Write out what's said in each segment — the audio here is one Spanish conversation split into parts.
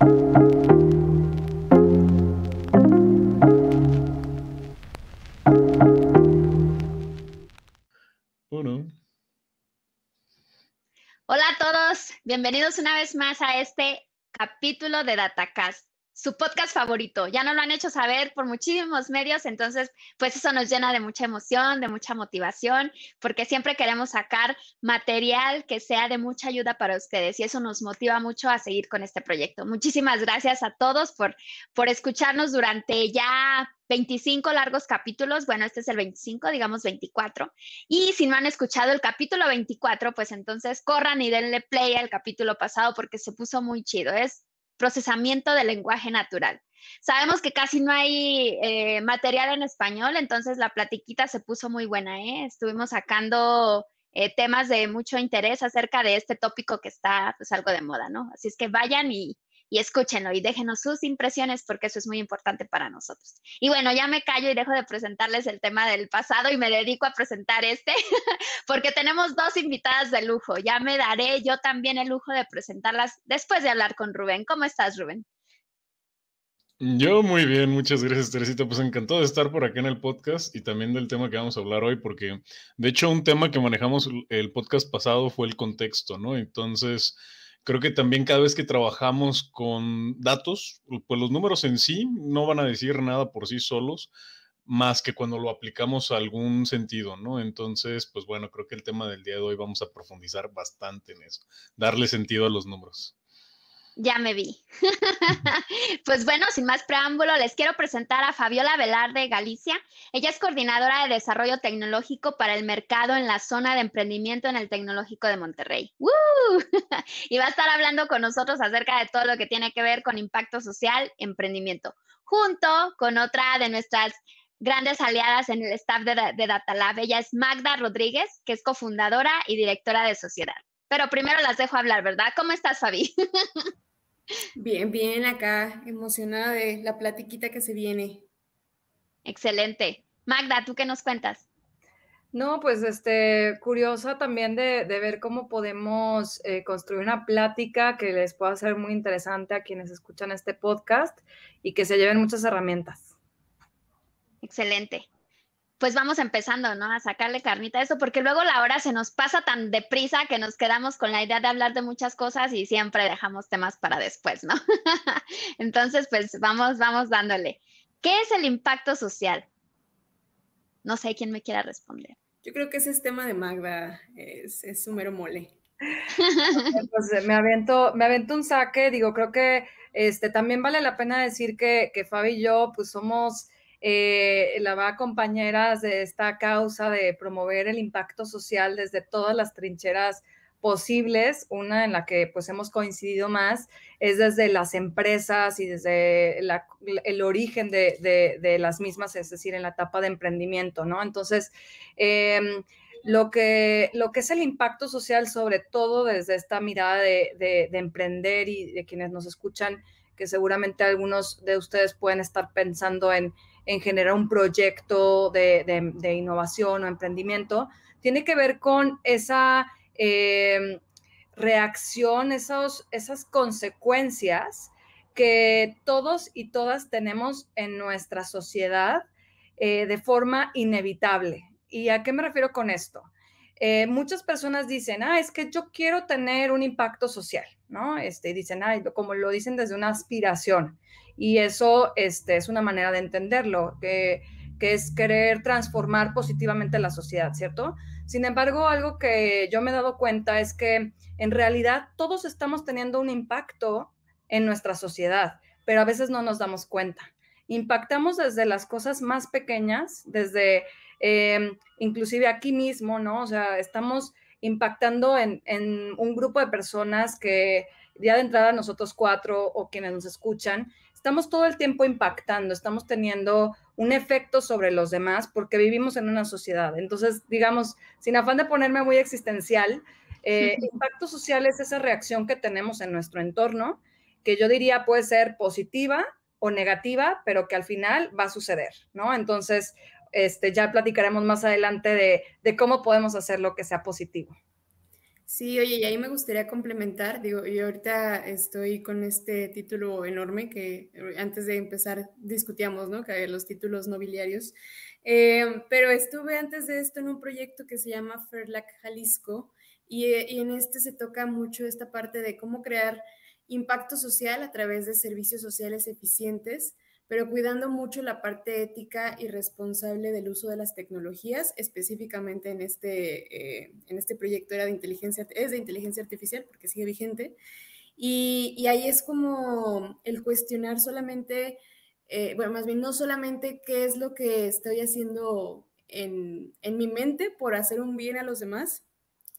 Hola a todos, bienvenidos una vez más a este capítulo de DataCast su podcast favorito. Ya no lo han hecho saber por muchísimos medios, entonces pues eso nos llena de mucha emoción, de mucha motivación, porque siempre queremos sacar material que sea de mucha ayuda para ustedes y eso nos motiva mucho a seguir con este proyecto. Muchísimas gracias a todos por, por escucharnos durante ya 25 largos capítulos, bueno, este es el 25, digamos 24, y si no han escuchado el capítulo 24, pues entonces corran y denle play al capítulo pasado porque se puso muy chido, es procesamiento del lenguaje natural. Sabemos que casi no hay eh, material en español, entonces la platiquita se puso muy buena, ¿eh? Estuvimos sacando eh, temas de mucho interés acerca de este tópico que está pues algo de moda, ¿no? Así es que vayan y, y escúchenlo y déjenos sus impresiones porque eso es muy importante para nosotros. Y bueno, ya me callo y dejo de presentarles el tema del pasado y me dedico a presentar este porque tenemos dos invitadas de lujo. Ya me daré yo también el lujo de presentarlas después de hablar con Rubén. ¿Cómo estás, Rubén? Yo muy bien, muchas gracias Teresita. Pues encantado de estar por aquí en el podcast y también del tema que vamos a hablar hoy, porque de hecho un tema que manejamos el podcast pasado fue el contexto, ¿no? Entonces, creo que también cada vez que trabajamos con datos, pues los números en sí no van a decir nada por sí solos, más que cuando lo aplicamos a algún sentido, ¿no? Entonces, pues bueno, creo que el tema del día de hoy vamos a profundizar bastante en eso, darle sentido a los números. Ya me vi. pues bueno, sin más preámbulo, les quiero presentar a Fabiola Velarde Galicia. Ella es coordinadora de desarrollo tecnológico para el mercado en la zona de emprendimiento en el Tecnológico de Monterrey. y va a estar hablando con nosotros acerca de todo lo que tiene que ver con impacto social, emprendimiento, junto con otra de nuestras grandes aliadas en el staff de, de DataLab. Ella es Magda Rodríguez, que es cofundadora y directora de Sociedad. Pero primero las dejo hablar, ¿verdad? ¿Cómo estás, Fabi? Bien, bien, acá emocionada de la platiquita que se viene. Excelente. Magda, ¿tú qué nos cuentas? No, pues este, curiosa también de, ver cómo podemos eh, construir una plática que les pueda ser muy interesante a quienes escuchan este podcast y que se lleven muchas herramientas. Excelente pues vamos empezando, ¿no? A sacarle carnita a eso, porque luego la hora se nos pasa tan deprisa que nos quedamos con la idea de hablar de muchas cosas y siempre dejamos temas para después, ¿no? Entonces, pues vamos, vamos dándole. ¿Qué es el impacto social? No sé quién me quiera responder. Yo creo que ese es tema de Magda, es, es mero mole. pues eh, me avento, me avento un saque, digo, creo que este, también vale la pena decir que, que Fabi y yo, pues somos eh, la va compañeras de esta causa de promover el impacto social desde todas las trincheras posibles, una en la que pues hemos coincidido más, es desde las empresas y desde el origen de, las mismas, es decir, en la etapa de emprendimiento, ¿no? Entonces, em, lo, que, lo que es el impacto social, sobre todo desde esta mirada de emprender y de quienes nos escuchan, que seguramente algunos de ustedes pueden estar pensando en en generar un proyecto de, innovación o emprendimiento, tiene que ver con esa em, reacción, esos, esas consecuencias que todos y todas tenemos en nuestra sociedad eh, de forma inevitable. ¿Y a qué me refiero con esto? Eh, muchas personas dicen, ah, es que yo quiero tener un impacto social, ¿no? Este, dicen, ah, como lo dicen desde una aspiración. Y eso este, es una manera de entenderlo, que, es querer transformar positivamente la sociedad, ¿cierto? Sin embargo, algo que yo me he dado cuenta es que en realidad todos estamos teniendo un impacto en nuestra sociedad, pero a veces no nos damos cuenta. Impactamos desde las cosas más pequeñas, desde eh, inclusive aquí mismo, ¿no? O sea, estamos impactando en, en, un grupo de personas que ya de entrada nosotros cuatro o quienes nos escuchan, estamos todo el tiempo impactando, estamos teniendo un efecto sobre los demás porque vivimos en una sociedad. Entonces, digamos, sin afán de ponerme muy existencial, eh, impacto social es esa reacción que tenemos en nuestro entorno, que yo diría puede ser positiva o negativa, pero que al final va a suceder, ¿no? Entonces, este, ya platicaremos más adelante de cómo podemos hacer lo que sea positivo. Sí, oye, y ahí me gustaría complementar, digo, yo ahorita estoy con este título enorme que eh, antes de empezar discutíamos, ¿no? Que los títulos nobiliarios, eh, pero estuve antes de esto en un proyecto que se llama Ferlac Jalisco eh, y en este se toca mucho esta parte de cómo crear impacto social a través de servicios sociales eficientes pero cuidando mucho la parte ética y responsable del uso de las tecnologías, específicamente en este, eh, en este proyecto era de inteligencia, es de inteligencia artificial porque sigue vigente, y, y ahí es como el cuestionar solamente, eh, bueno, más bien no solamente qué es lo que estoy haciendo en, en mi mente por hacer un bien a los demás,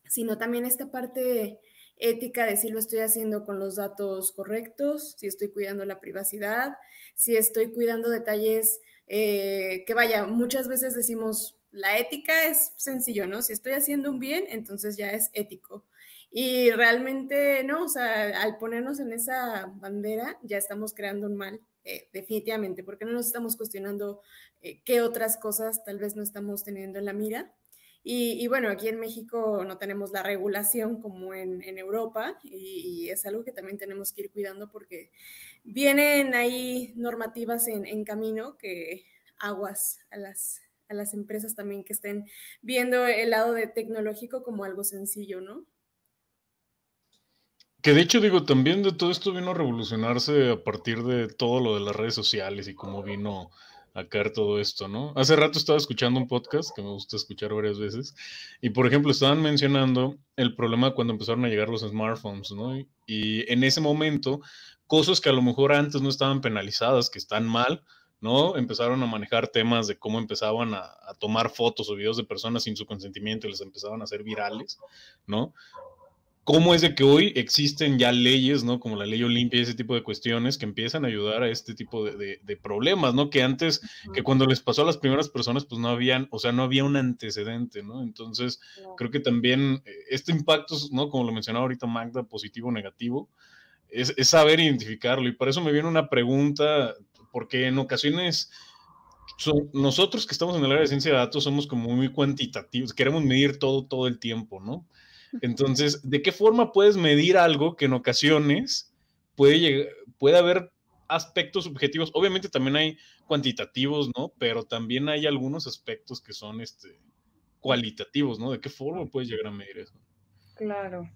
sino también esta parte ética de si lo estoy haciendo con los datos correctos, si estoy cuidando la privacidad, si estoy cuidando detalles eh, que vaya, muchas veces decimos, la ética es sencillo, ¿no? Si estoy haciendo un bien, entonces ya es ético. Y realmente, no, o sea, al ponernos en esa bandera, ya estamos creando un mal, eh, definitivamente, porque no nos estamos cuestionando eh, qué otras cosas tal vez no estamos teniendo en la mira y, bueno, aquí en México no tenemos la regulación como en, Europa y, es algo que también tenemos que ir cuidando porque vienen ahí normativas en, en camino que aguas a las, a las empresas también que estén viendo el lado de tecnológico como algo sencillo, ¿no? Que de hecho, digo, también de todo esto vino a revolucionarse a partir de todo lo de las redes sociales y cómo vino a caer todo esto, ¿no? Hace rato estaba escuchando un podcast que me gusta escuchar varias veces y, por ejemplo, estaban mencionando el problema cuando empezaron a llegar los smartphones, ¿no? Y, en ese momento, cosas que a lo mejor antes no estaban penalizadas, que están mal, ¿no? Empezaron a manejar temas de cómo empezaban a, a, tomar fotos o videos de personas sin su consentimiento y les empezaban a hacer virales, ¿no? ¿Cómo es de que hoy existen ya leyes, ¿no? Como la ley Olimpia y ese tipo de cuestiones que empiezan a ayudar a este tipo de, problemas, ¿no? Que antes, que cuando les pasó a las primeras personas, pues no habían, o sea, no había un antecedente, ¿no? Entonces, creo que también eh, este impacto, ¿no? Como lo mencionaba ahorita Magda, positivo o negativo, es, saber identificarlo. Y para eso me viene una pregunta, porque en ocasiones... nosotros que estamos en el área de ciencia de datos somos como muy cuantitativos, queremos medir todo todo el tiempo, ¿no? Entonces, ¿de qué forma puedes medir algo que en ocasiones puede, puede haber aspectos subjetivos? Obviamente también hay cuantitativos, ¿no? Pero también hay algunos aspectos que son este, cualitativos, ¿no? ¿De qué forma puedes llegar a medir eso? Claro.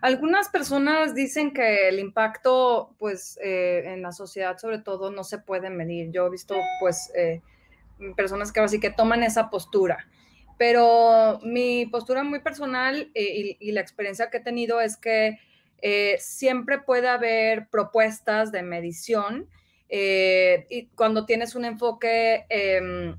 Algunas personas dicen que el impacto, pues, eh, en la sociedad, sobre todo, no se puede medir. Yo he visto, pues, eh, personas que ahora sí que toman esa postura. Pero mi postura muy personal eh, y, la experiencia que he tenido es que eh, siempre puede haber propuestas de medición eh, y cuando tienes un enfoque em,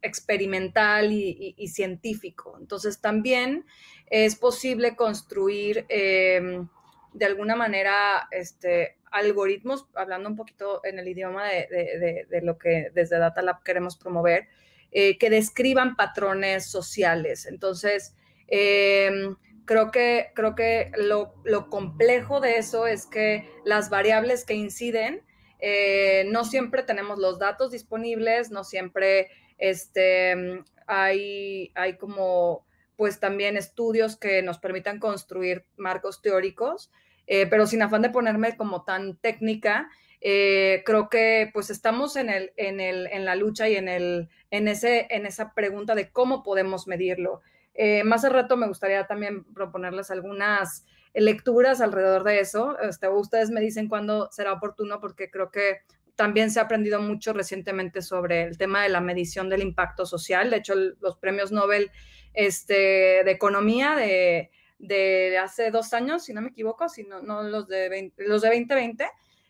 experimental y, científico. Entonces también es posible construir em, de alguna manera este, algoritmos, hablando un poquito en el idioma de, de lo que desde Data queremos promover, eh, que describan patrones sociales. Entonces, em, creo que, creo que lo, complejo de eso es que las variables que inciden, eh, no siempre tenemos los datos disponibles, no siempre este, em, hay, hay como pues también estudios que nos permitan construir marcos teóricos. Eh, pero sin afán de ponerme como tan técnica, eh, creo que pues estamos en, el, en, el, en la lucha y en, el, en, ese, en esa pregunta de cómo podemos medirlo. Eh, más al rato me gustaría también proponerles algunas lecturas alrededor de eso. Este, ustedes me dicen cuándo será oportuno porque creo que también se ha aprendido mucho recientemente sobre el tema de la medición del impacto social. De hecho, los premios Nobel este, de Economía de, de hace dos años, si no me equivoco, si no, no los, de los de 2020,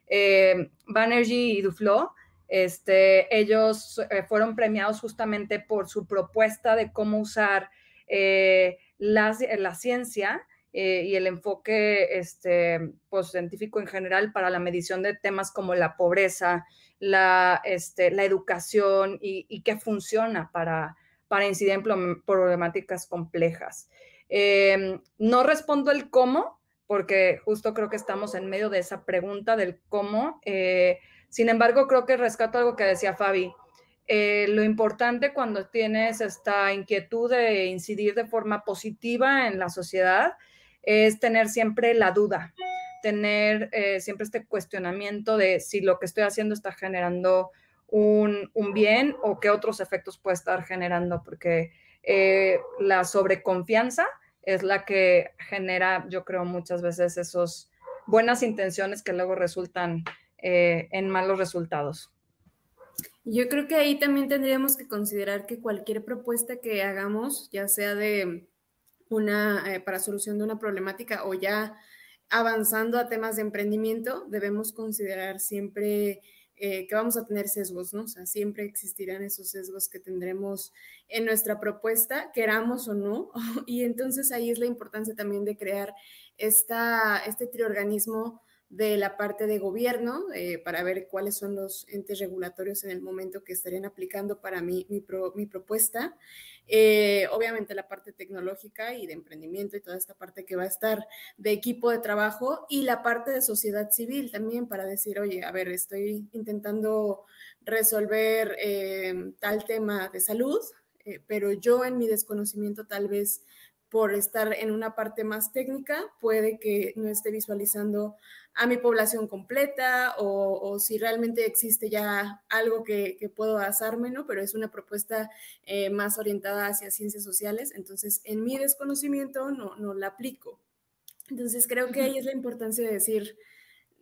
eh, Banerjee y Duflo, este, ellos eh, fueron premiados justamente por su propuesta de cómo usar eh, la, ciencia eh, y el enfoque este, pues, científico en general para la medición de temas como la pobreza, la, este, educación y, y qué funciona para, para incidir en problemáticas complejas. Em, no respondo el cómo, porque justo creo que estamos en medio de esa pregunta del cómo. Eh, sin embargo, creo que rescato algo que decía Fabi. Eh, lo importante cuando tienes esta inquietud de incidir de forma positiva en la sociedad es tener siempre la duda, tener eh, siempre este cuestionamiento de si lo que estoy haciendo está generando un, bien o qué otros efectos puede estar generando, porque la sobreconfianza es la que genera, yo creo, muchas veces esos buenas intenciones que luego resultan eh, en malos resultados. Yo creo que ahí también tendríamos que considerar que cualquier propuesta que hagamos, ya sea de una eh, para solución de una problemática o ya avanzando a temas de emprendimiento, debemos considerar siempre eh, que vamos a tener sesgos, ¿no? O sea, siempre existirán esos sesgos que tendremos en nuestra propuesta, queramos o no, y entonces ahí es la importancia también de crear esta, este triorganismo de la parte de gobierno eh, para ver cuáles son los entes regulatorios en el momento que estarían aplicando para mí mi, propuesta. Eh, obviamente la parte tecnológica y de emprendimiento y toda esta parte que va a estar de equipo de trabajo y la parte de sociedad civil también para decir, oye, a ver, estoy intentando resolver eh, tal tema de salud, pero yo en mi desconocimiento tal vez por estar en una parte más técnica, puede que no esté visualizando a mi población completa o, si realmente existe ya algo que, puedo basarme, ¿no? Pero es una propuesta eh, más orientada hacia ciencias sociales, entonces en mi desconocimiento no, la aplico. Entonces creo que ahí es la importancia de decir,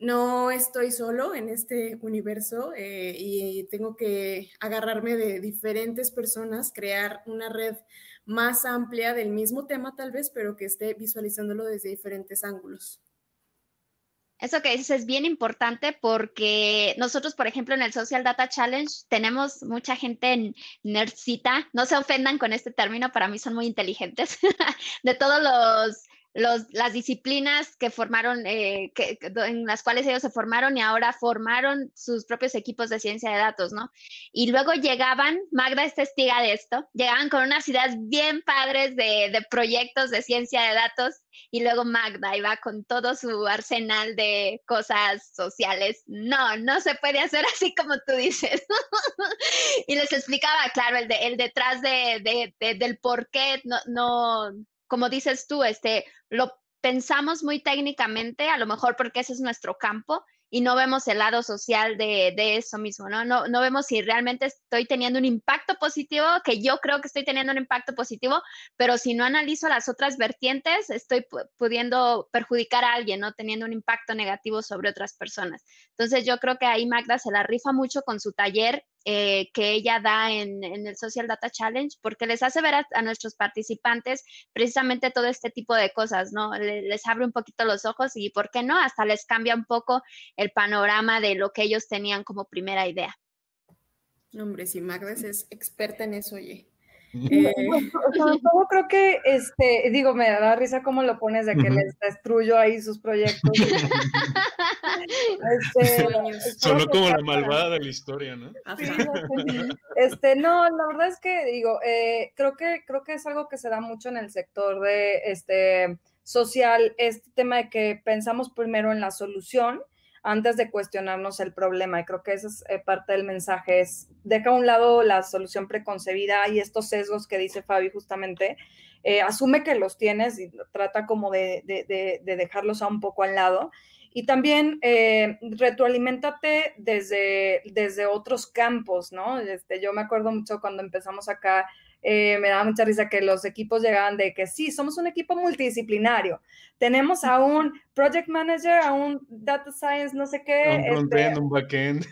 no estoy solo en este universo eh, y tengo que agarrarme de diferentes personas, crear una red más amplia del mismo tema tal vez, pero que esté visualizándolo desde diferentes ángulos. Eso que dices es bien importante porque nosotros, por ejemplo, en el Social Data Challenge tenemos mucha gente en nercita No se ofendan con este término, para mí son muy inteligentes. de todos los las disciplinas que formaron, eh, en las cuales ellos se formaron y ahora formaron sus propios equipos de ciencia de datos, ¿no? Y luego llegaban, Magda es testiga de esto, llegaban con unas ideas bien padres de, proyectos de ciencia de datos y luego Magda iba con todo su arsenal de cosas sociales. No, no se puede hacer así como tú dices. y les explicaba, claro, el, detrás del por qué no, como dices tú, este, lo pensamos muy técnicamente, a lo mejor porque ese es nuestro campo y no vemos el lado social de, eso mismo, ¿no? ¿no? ¿no? vemos si realmente estoy teniendo un impacto positivo, que yo creo que estoy teniendo un impacto positivo, pero si no analizo las otras vertientes, estoy pudiendo perjudicar a alguien, ¿no? Teniendo un impacto negativo sobre otras personas. Entonces yo creo que ahí Magda se la rifa mucho con su taller eh, que ella da en, el Social Data Challenge, porque les hace ver a, nuestros participantes precisamente todo este tipo de cosas, ¿no? Les, abre un poquito los ojos y, ¿por qué no? Hasta les cambia un poco el panorama de lo que ellos tenían como primera idea. Hombre, si Magda es experta en eso, oye. Eh... Pues, creo que, este, digo, me da risa cómo lo pones de que les destruyo ahí sus proyectos. este, Sonó como la malvada de la historia, ¿no? este, no, la verdad es que, digo, eh, creo, que, creo que es algo que se da mucho en el sector de este social, este tema de que pensamos primero en la solución antes de cuestionarnos el problema. Y creo que esa es eh, parte del mensaje, es deja a un lado la solución preconcebida y estos sesgos que dice Fabi justamente, eh, asume que los tienes y trata como de, dejarlos a un poco al lado. Y también eh, retroalimentate desde, desde otros campos, ¿no? Este, yo me acuerdo mucho cuando empezamos acá eh, me daba mucha risa que los equipos llegaban de que sí, somos un equipo multidisciplinario. Tenemos a un project manager, a un data science, no sé qué. Un este, frontend, un backend.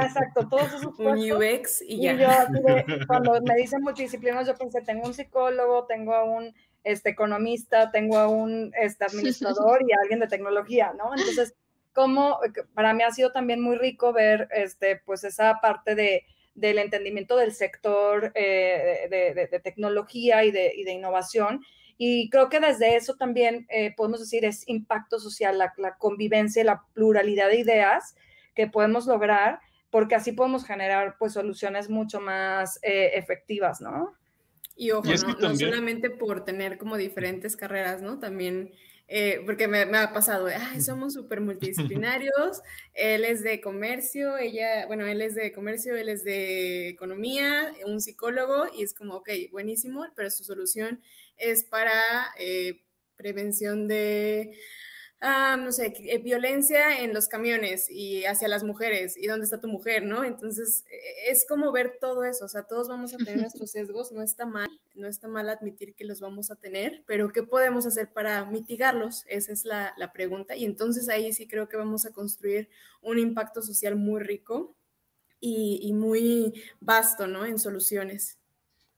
exacto, todos esos Un UX y, ya. Yo, cuando me dicen multidisciplinario, yo pensé, tengo un psicólogo, tengo a un este, economista, tengo a un este, administrador y alguien de tecnología, ¿no? Entonces, como para mí ha sido también muy rico ver este, pues esa parte de del entendimiento del sector eh, de, tecnología y de, innovación. Y creo que desde eso también eh, podemos decir es impacto social, la, convivencia y la pluralidad de ideas que podemos lograr, porque así podemos generar pues soluciones mucho más eh, efectivas, ¿no? Y ojo, no solamente por tener como diferentes carreras, ¿no? También eh, porque me, ha pasado, somos súper multidisciplinarios, él es de comercio, ella, bueno, él es de comercio, él es de economía, un psicólogo, y es como, ok, buenísimo, pero su solución es para eh, prevención de Ah, no sé, eh, violencia en los camiones y hacia las mujeres y dónde está tu mujer, ¿no? Entonces, e, es como ver todo eso, o sea, todos vamos a tener nuestros sesgos, no está mal, no está mal admitir que los vamos a tener, pero ¿qué podemos hacer para mitigarlos? Esa es la, pregunta. Y entonces ahí sí creo que vamos a construir un impacto social muy rico y, y muy vasto, ¿no? En soluciones.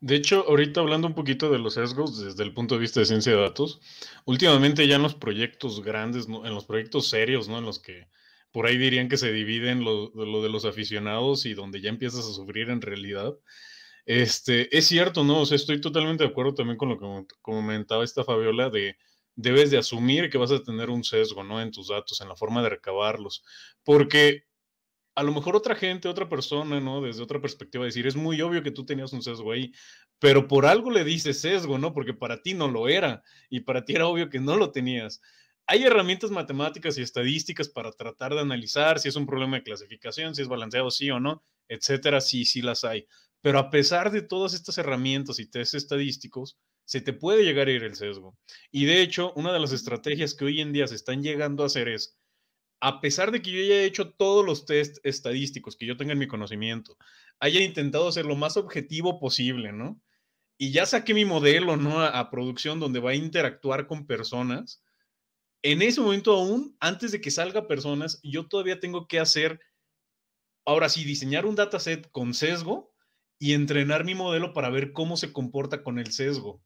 De hecho, ahorita hablando un poquito de los sesgos desde el punto de vista de ciencia de datos, últimamente ya en los proyectos grandes, en los proyectos serios, ¿no? En los que por ahí dirían que se dividen lo, de los aficionados y donde ya empiezas a sufrir en realidad. Este, es cierto, ¿no? estoy totalmente de acuerdo también con lo que comentaba esta Fabiola de debes de asumir que vas a tener un sesgo, ¿no? En tus datos, en la forma de recabarlos, porque a lo mejor otra gente, otra persona, ¿no? Desde otra perspectiva, decir, es muy obvio que tú tenías un sesgo ahí, pero por algo le dices sesgo, ¿no? Porque para ti no lo era y para ti era obvio que no lo tenías. Hay herramientas matemáticas y estadísticas para tratar de analizar si es un problema de clasificación, si es balanceado sí o no, etcétera, sí, sí las hay. Pero a pesar de todas estas herramientas y test estadísticos, se te puede llegar a ir el sesgo. Y de hecho, una de las estrategias que hoy en día se están llegando a hacer es a pesar de que yo haya hecho todos los test estadísticos que yo tenga en mi conocimiento, haya intentado ser lo más objetivo posible, ¿no? Y ya saqué mi modelo, ¿no? A, a, producción donde va a interactuar con personas. En ese momento aún, antes de que salga personas, yo todavía tengo que hacer, ahora sí, diseñar un dataset con sesgo y entrenar mi modelo para ver cómo se comporta con el sesgo.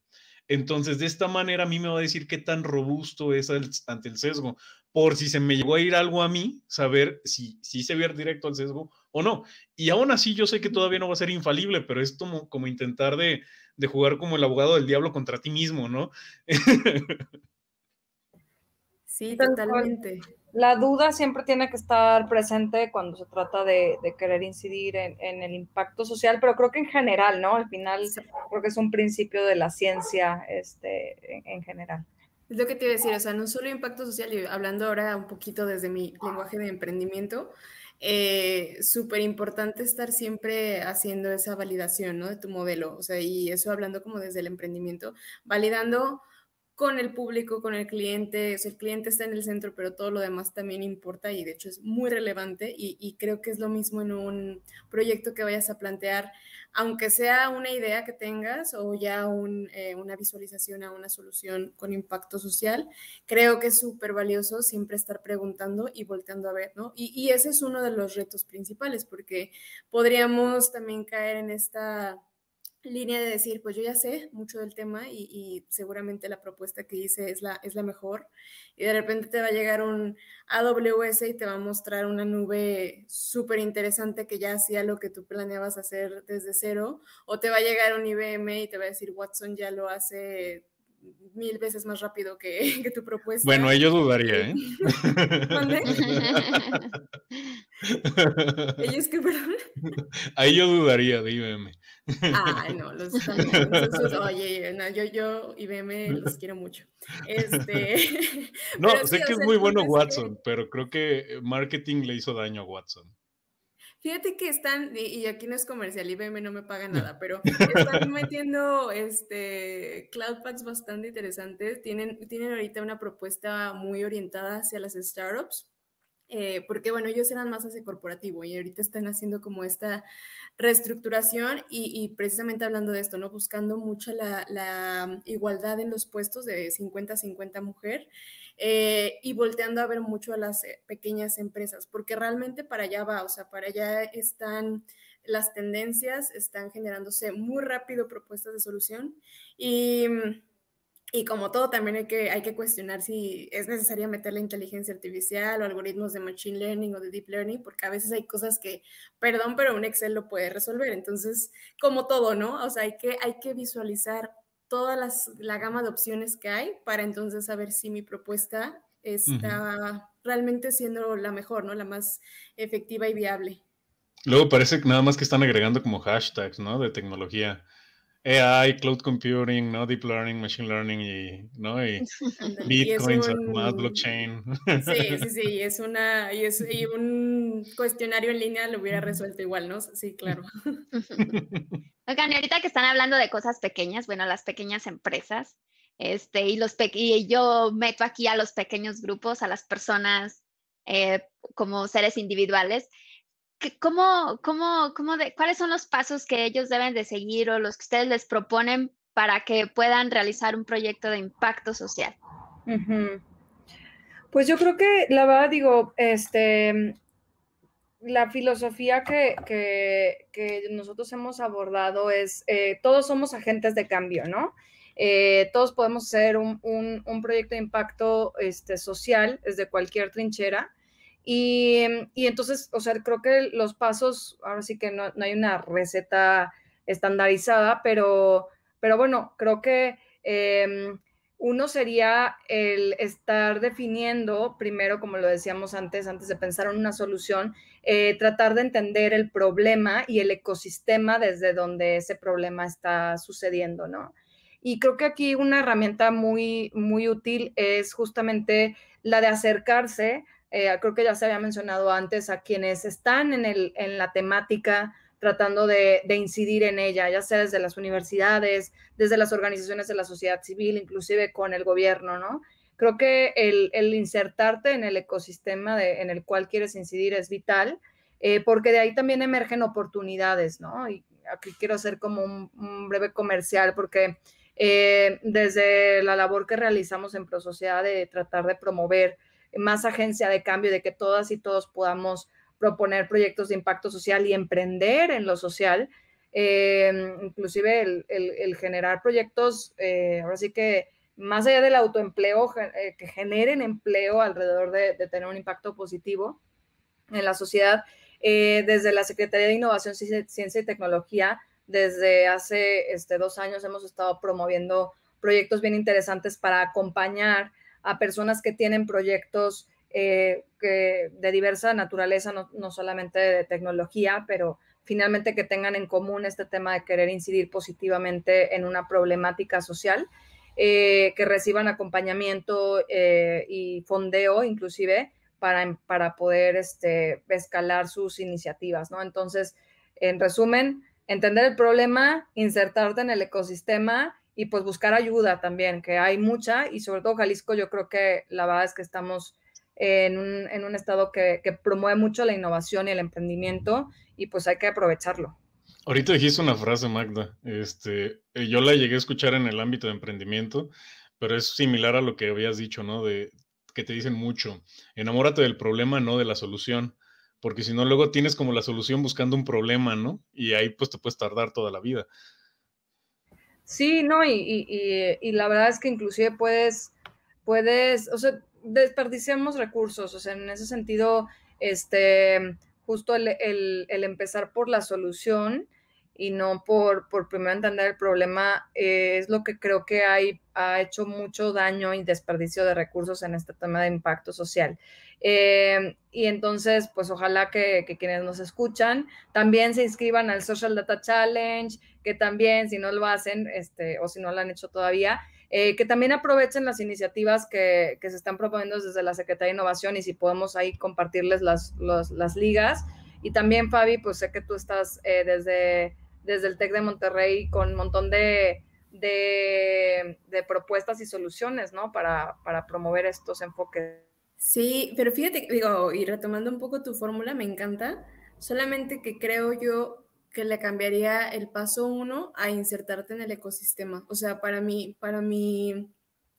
Entonces, de esta manera a mí me va a decir qué tan robusto es ante el sesgo, por si se me llegó a ir algo a mí, saber si, si se ve directo al sesgo o no. Y aún así, yo sé que todavía no va a ser infalible, pero es como, como intentar de, de jugar como el abogado del diablo contra ti mismo, ¿no? Sí, totalmente la duda siempre tiene que estar presente cuando se trata de, querer incidir en, el impacto social, pero creo que en general, ¿no? Al final creo que es un principio de la ciencia este, en, general. Es lo que te iba a decir, o sea, no solo impacto social, hablando ahora un poquito desde mi lenguaje de emprendimiento, eh, súper importante estar siempre haciendo esa validación, ¿no? De tu modelo, o sea, y eso hablando como desde el emprendimiento, validando con el público, con el cliente. O sea, el cliente está en el centro, pero todo lo demás también importa y de hecho es muy relevante y, creo que es lo mismo en un proyecto que vayas a plantear, aunque sea una idea que tengas o ya eh, una visualización a una solución con impacto social. Creo que es súper valioso siempre estar preguntando y volteando a ver, ¿no? y ese es uno de los retos principales porque podríamos también caer en esta línea de decir, pues yo ya sé mucho del tema y, seguramente la propuesta que hice es la, es la mejor. Y de repente te va a llegar un AWS y te va a mostrar una nube súper interesante que ya hacía lo que tú planeabas hacer desde cero. O te va a llegar un IBM y te va a decir, Watson ya lo hace mil veces más rápido que, tu propuesta. Bueno, yo dudaría, ¿eh? Ahí yo dudaría de IBM. Ah, no, los yo, yo IBM los quiero mucho. Este, no, sé que es muy bueno Watson, pero creo que eh, marketing le hizo daño a Watson. Fíjate que están, y, aquí no es comercial, IBM no me paga nada, pero están metiendo este, cloud packs bastante interesantes. Tienen, tienen ahorita una propuesta muy orientada hacia las startups eh, porque bueno, ellos eran más hacia corporativo y ahorita están haciendo como esta reestructuración y, precisamente hablando de esto, ¿no? Buscando mucho la, igualdad en los puestos de 50-50 mujer eh, y volteando a ver mucho a las eh, pequeñas empresas, porque realmente para allá va, o sea, para allá están las tendencias, están generándose muy rápido propuestas de solución y mm, y como todo, también hay que, hay que cuestionar si es necesario meter la inteligencia artificial o algoritmos de machine learning o de deep learning, porque a veces hay cosas que, perdón, pero un Excel lo puede resolver. Entonces, como todo, ¿no? O sea, hay que, hay que visualizar toda las, la gama de opciones que hay para entonces saber si mi propuesta está realmente siendo la mejor, ¿no? La más efectiva y viable. Luego parece que nada más que están agregando como hashtags, ¿no? De tecnología. AI, cloud computing, ¿no? Deep learning, machine learning y, ¿no? bitcoins, blockchain. Sí, sí, sí, es una, y, es, un cuestionario en línea lo hubiera resuelto igual, ¿no? Sí, claro. Oigan, ahorita que están hablando de cosas pequeñas, bueno, las pequeñas empresas, este, y, los y yo meto aquí a los pequeños grupos, a las personas eh, como seres individuales, ¿Cómo, cómo, cómo de, ¿Cuáles son los pasos que ellos deben de seguir o los que ustedes les proponen para que puedan realizar un proyecto de impacto social? Pues yo creo que la verdad digo, este, la filosofía que, que, nosotros hemos abordado es, eh, todos somos agentes de cambio, ¿no? Eh, todos podemos hacer un, proyecto de impacto este, social desde cualquier trinchera. Em, y, entonces, o sea, creo que los pasos, ahora sí que no, hay una receta estandarizada, pero, pero bueno, creo que em, uno sería el estar definiendo, primero, como lo decíamos antes, antes de pensar en una solución, eh, tratar de entender el problema y el ecosistema desde donde ese problema está sucediendo, ¿no? Y creo que aquí una herramienta muy, muy útil es justamente la de acercarse eh, creo que ya se había mencionado antes, a quienes están en, el, en la temática tratando de, incidir en ella, ya sea desde las universidades, desde las organizaciones de la sociedad civil, inclusive con el gobierno, ¿no? Creo que el, insertarte en el ecosistema en el cual quieres incidir es vital, eh, porque de ahí también emergen oportunidades, ¿no? Y aquí quiero hacer como un, breve comercial, porque eh, desde la labor que realizamos en ProSociedad de tratar de promover más agencia de cambio, de que todas y todos podamos proponer proyectos de impacto social y emprender en lo social, em, inclusive el, generar proyectos, eh, ahora sí que más allá del autoempleo, eh, que generen empleo alrededor de, de, tener un impacto positivo en la sociedad. Eh, desde la Secretaría de Innovación, Ciencia y Tecnología, desde hace este, dos años hemos estado promoviendo proyectos bien interesantes para acompañar a personas que tienen proyectos eh, que de diversa naturaleza, no, solamente de tecnología, pero finalmente que tengan en común este tema de querer incidir positivamente en una problemática social, eh, que reciban acompañamiento eh, y fondeo inclusive para, para poder este, escalar sus iniciativas, ¿no? Entonces, en resumen, entender el problema, insertarte en el ecosistema y pues buscar ayuda también, que hay mucha y sobre todo Jalisco, yo creo que la verdad es que estamos en un, estado que, promueve mucho la innovación y el emprendimiento y pues hay que aprovecharlo. Ahorita dijiste una frase, Magda, este, eh, yo la llegué a escuchar en el ámbito de emprendimiento, pero es similar a lo que habías dicho, ¿no? De que te dicen mucho, enamórate del problema, no de la solución, porque si no, luego tienes como la solución buscando un problema, ¿no? Y ahí pues te puedes tardar toda la vida. Sí, no, y, y, y, la verdad es que inclusive puedes, puedes, o sea, desperdiciamos recursos, o sea, en ese sentido, este, justo el, empezar por la solución y no por, por primero entender el problema eh, es lo que creo que hay, ha hecho mucho daño y desperdicio de recursos en este tema de impacto social. Eh, y entonces, pues ojalá que, quienes nos escuchan también se inscriban al Social Data Challenge, que también si no lo hacen este, o si no lo han hecho todavía, eh, que también aprovechen las iniciativas que, se están proponiendo desde la Secretaría de Innovación y si podemos ahí compartirles las, las ligas. Y también, Fabi, pues sé que tú estás eh, desde, desde el TEC de Monterrey con un montón de, propuestas y soluciones, Para, para promover estos enfoques. Sí, pero fíjate, digo, y retomando un poco tu fórmula, me encanta, solamente que creo yo que le cambiaría el paso uno a insertarte en el ecosistema. O sea, para mí, para mi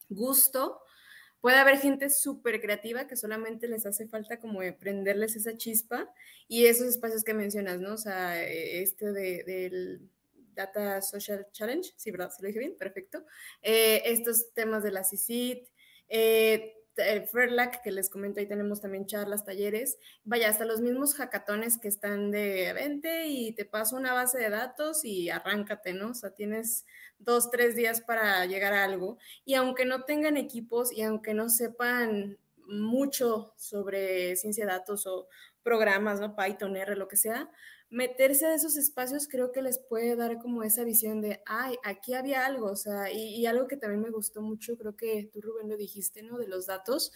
gusto, puede haber gente súper creativa que solamente les hace falta como prenderles esa chispa y esos espacios que mencionas, ¿no? O sea, e, este de, del Data Social Challenge, sí, ¿verdad? ¿Se lo dije bien? Perfecto. Eh, estos temas de la CICIT, eh, el eh, Ferlac, que les comento, ahí tenemos también charlas, talleres, vaya, hasta los mismos hackatones que están de vente y te paso una base de datos y arráncate, ¿no? O sea, tienes dos, tres días para llegar a algo. Y aunque no tengan equipos y aunque no sepan mucho sobre ciencia de datos o programas, ¿no? Python, R, lo que sea, meterse a esos espacios creo que les puede dar como esa visión de, ay, aquí había algo, o sea, y, algo que también me gustó mucho, creo que tú Rubén lo dijiste, ¿no? De los datos.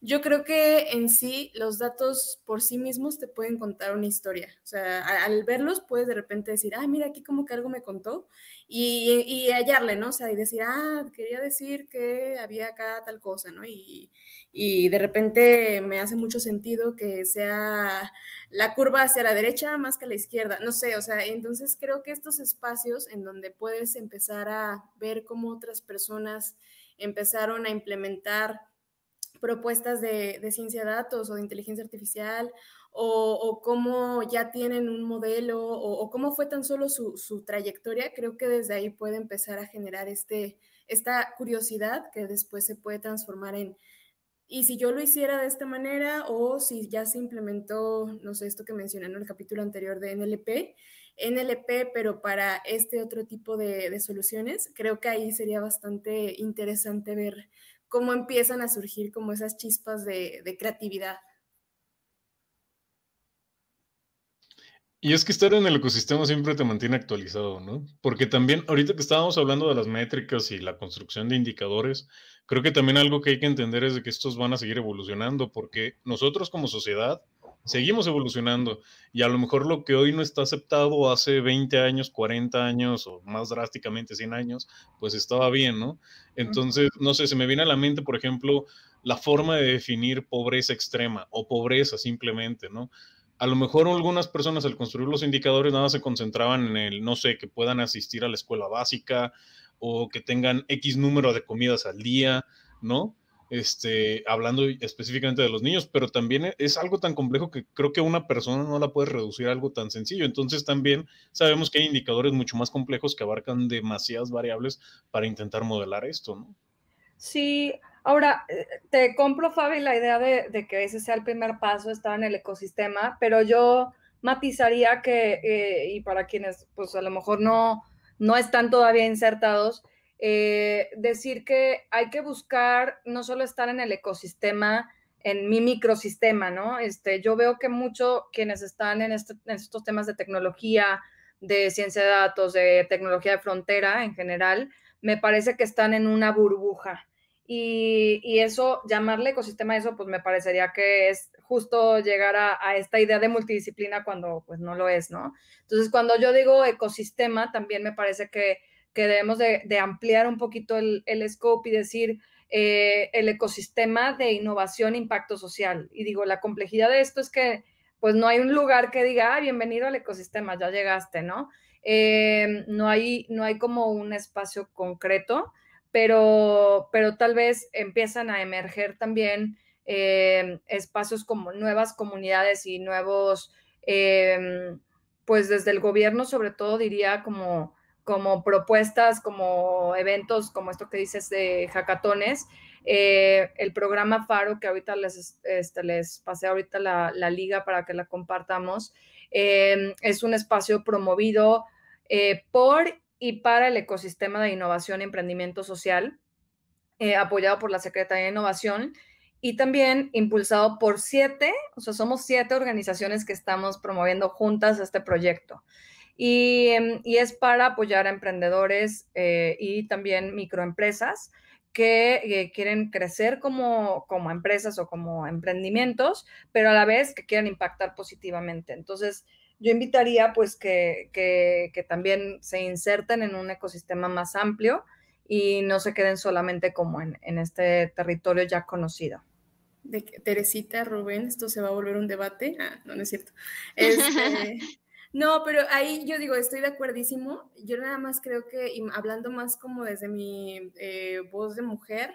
Yo creo que en sí los datos por sí mismos te pueden contar una historia, o sea, al, verlos puedes de repente decir, ay ah, mira, aquí como que algo me contó, y, hallarle, ¿no? O sea, y decir, ah, quería decir que había acá tal cosa, ¿no? Y, y de repente me hace mucho sentido que sea la curva hacia la derecha más que a la izquierda, no sé, o sea, entonces creo que estos espacios en donde puedes empezar a ver cómo otras personas empezaron a implementar propuestas de, de, ciencia de datos o de inteligencia artificial o, cómo ya tienen un modelo o, cómo fue tan solo su, trayectoria, creo que desde ahí puede empezar a generar este, esta curiosidad que después se puede transformar en, y si yo lo hiciera de esta manera o si ya se implementó, no sé, esto que mencioné en el capítulo anterior de NLP, NLP, pero para este otro tipo de, soluciones, creo que ahí sería bastante interesante ver cómo empiezan a surgir como esas chispas de creatividad. Y es que estar en el ecosistema siempre te mantiene actualizado, ¿no? Porque también ahorita que estábamos hablando de las métricas y la construcción de indicadores, creo que también algo que hay que entender es de que estos van a seguir evolucionando porque nosotros como sociedad seguimos evolucionando y a lo mejor lo que hoy no está aceptado hace 20 años, 40 años o más drásticamente 100 años, pues estaba bien, ¿no? Entonces, no sé, se me viene a la mente, por ejemplo, la forma de definir pobreza extrema o pobreza simplemente, ¿no? a lo mejor algunas personas al construir los indicadores nada se concentraban en el, no sé, que puedan asistir a la escuela básica o que tengan X número de comidas al día, ¿no? Este, hablando específicamente de los niños, pero también e, es algo tan complejo que creo que una persona no la puede reducir a algo tan sencillo. Entonces también sabemos que hay indicadores mucho más complejos que abarcan demasiadas variables para intentar modelar esto, ¿no? Sí, Ahora, eh, te compro, Fabi, la idea de, que ese sea el primer paso, estar en el ecosistema, pero yo matizaría que, eh, y para quienes pues a lo mejor no, no están todavía insertados, eh, decir que hay que buscar no solo estar en el ecosistema, en mi microsistema, ¿no? Este, yo veo que muchos quienes están este, en, estos temas de tecnología, de ciencia de datos, de tecnología de frontera en general, me parece que están en una burbuja, y, eso, llamarle ecosistema eso, pues me parecería que es justo llegar a, esta idea de multidisciplina cuando pues no lo es, ¿no? Entonces, cuando yo digo ecosistema, también me parece que, que debemos de, ampliar un poquito el, el scope y decir eh, el ecosistema de innovación e impacto social. Y digo, la complejidad de esto es que pues no hay un lugar que diga, ah, bienvenido al ecosistema, ya llegaste, ¿no? Eh, no, hay, no hay como un espacio concreto pero, pero tal vez empiezan a emerger también eh, espacios como nuevas comunidades y nuevos, eh, pues desde el gobierno sobre todo diría como, como propuestas, como eventos, como esto que dices de jacatones. Eh, el programa Faro, que ahorita les, este, les pasé ahorita la, la, liga para que la compartamos, es un espacio promovido por y para el ecosistema de innovación y emprendimiento social, eh, apoyado por la Secretaría de Innovación y también impulsado por siete, o sea, somos siete organizaciones que estamos promoviendo juntas este proyecto. Y, em, es para apoyar a emprendedores eh, y también microempresas que, eh, quieren crecer como, como empresas o como emprendimientos, pero a la vez que quieran impactar positivamente. Entonces, yo invitaría pues que, que, también se inserten en un ecosistema más amplio y no se queden solamente como en, este territorio ya conocido. De Teresita, Rubén, esto se va a volver un debate. Ah, no, no es cierto. Este, no, pero ahí yo digo, estoy de acuerdísimo. Yo nada más creo que, hablando más como desde mi eh, voz de mujer,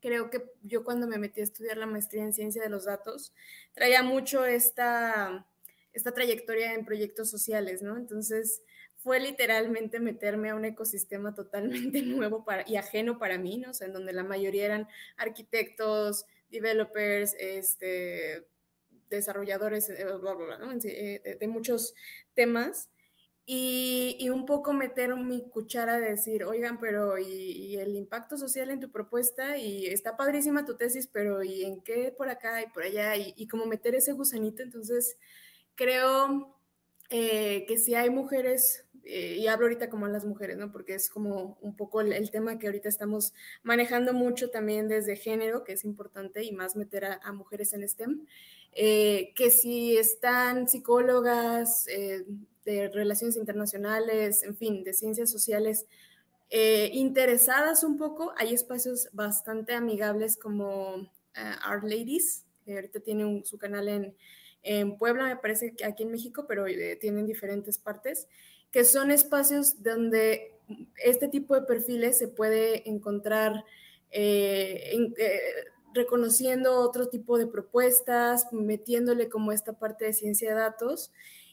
creo que yo cuando me metí a estudiar la maestría en ciencia de los datos, traía mucho esta esta trayectoria en proyectos sociales, ¿no? Entonces fue literalmente meterme a un ecosistema totalmente nuevo y ajeno para mí, ¿no? O sea, en donde la mayoría eran arquitectos, developers, este, desarrolladores, eh, bla, bla, bla, ¿no? Eh, de, muchos temas. Y, un poco meter mi cuchara de decir, oigan, pero y, el impacto social en tu propuesta, y está padrísima tu tesis, pero ¿y en qué por acá y por allá? Y, y como meter ese gusanito, entonces creo eh, que si hay mujeres, eh, y hablo ahorita como las mujeres, ¿no? Porque es como un poco el, tema que ahorita estamos manejando mucho también desde género, que es importante, y más meter a, mujeres en STEM, eh, que si están psicólogas de relaciones internacionales, en fin, de ciencias sociales, interesadas un poco, hay espacios bastante amigables como Art Ladies, que ahorita tiene su canal en, en Puebla, me parece que aquí en México, pero eh, tienen diferentes partes, que son espacios donde este tipo de perfiles se puede encontrar eh, eh, reconociendo otro tipo de propuestas, metiéndole como esta parte de ciencia de datos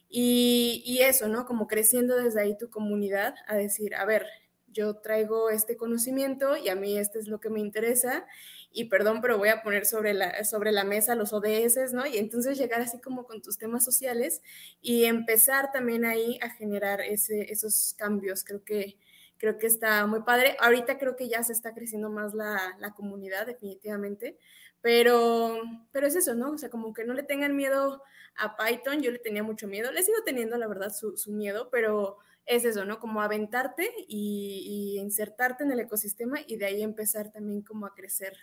y, y eso, ¿no? Como creciendo desde ahí tu comunidad a decir, a ver, yo traigo este conocimiento y a mí este es lo que me interesa y perdón, pero voy a poner sobre la, sobre la mesa los ODS, ¿no? Y entonces llegar así como con tus temas sociales y empezar también ahí a generar esos cambios. Creo que, creo que está muy padre. Ahorita creo que ya se está creciendo más la, comunidad, definitivamente, pero, pero es eso, ¿no? O sea, como que no le tengan miedo a Python, yo le tenía mucho miedo, le sigo teniendo, la verdad, su, miedo, pero es eso, ¿no? Como aventarte y, y, insertarte en el ecosistema y de ahí empezar también como a crecer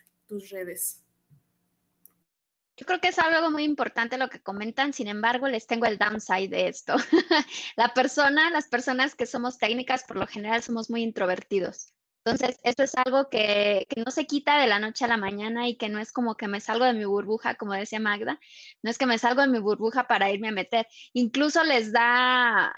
redes. Yo creo que es algo muy importante lo que comentan, sin embargo, les tengo el downside de esto. La persona, las personas que somos técnicas, por lo general somos muy introvertidos. Entonces, eso es algo que, no se quita de la noche a la mañana y que no es como que me salgo de mi burbuja, como decía Magda, no es que me salgo de mi burbuja para irme a meter. Incluso les da,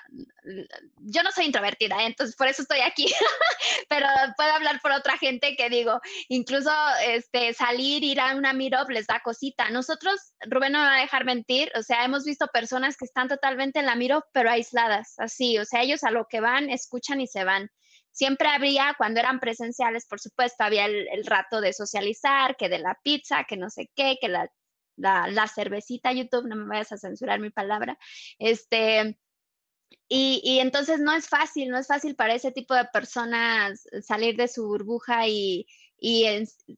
yo no soy introvertida, ¿eh? entonces por eso estoy aquí, pero puedo hablar por otra gente que digo, incluso este, salir, ir a una meetup les da cosita. Nosotros, Rubén no me va a dejar mentir, o sea, hemos visto personas que están totalmente en la meetup, pero aisladas, así, o sea, ellos a lo que van, escuchan y se van. Siempre habría, cuando eran presenciales, por supuesto, había el, rato de socializar, que de la pizza, que no sé qué, que la, la, cervecita YouTube, no me vayas a censurar mi palabra, este, y, y, entonces no es fácil, no es fácil para ese tipo de personas salir de su burbuja y, y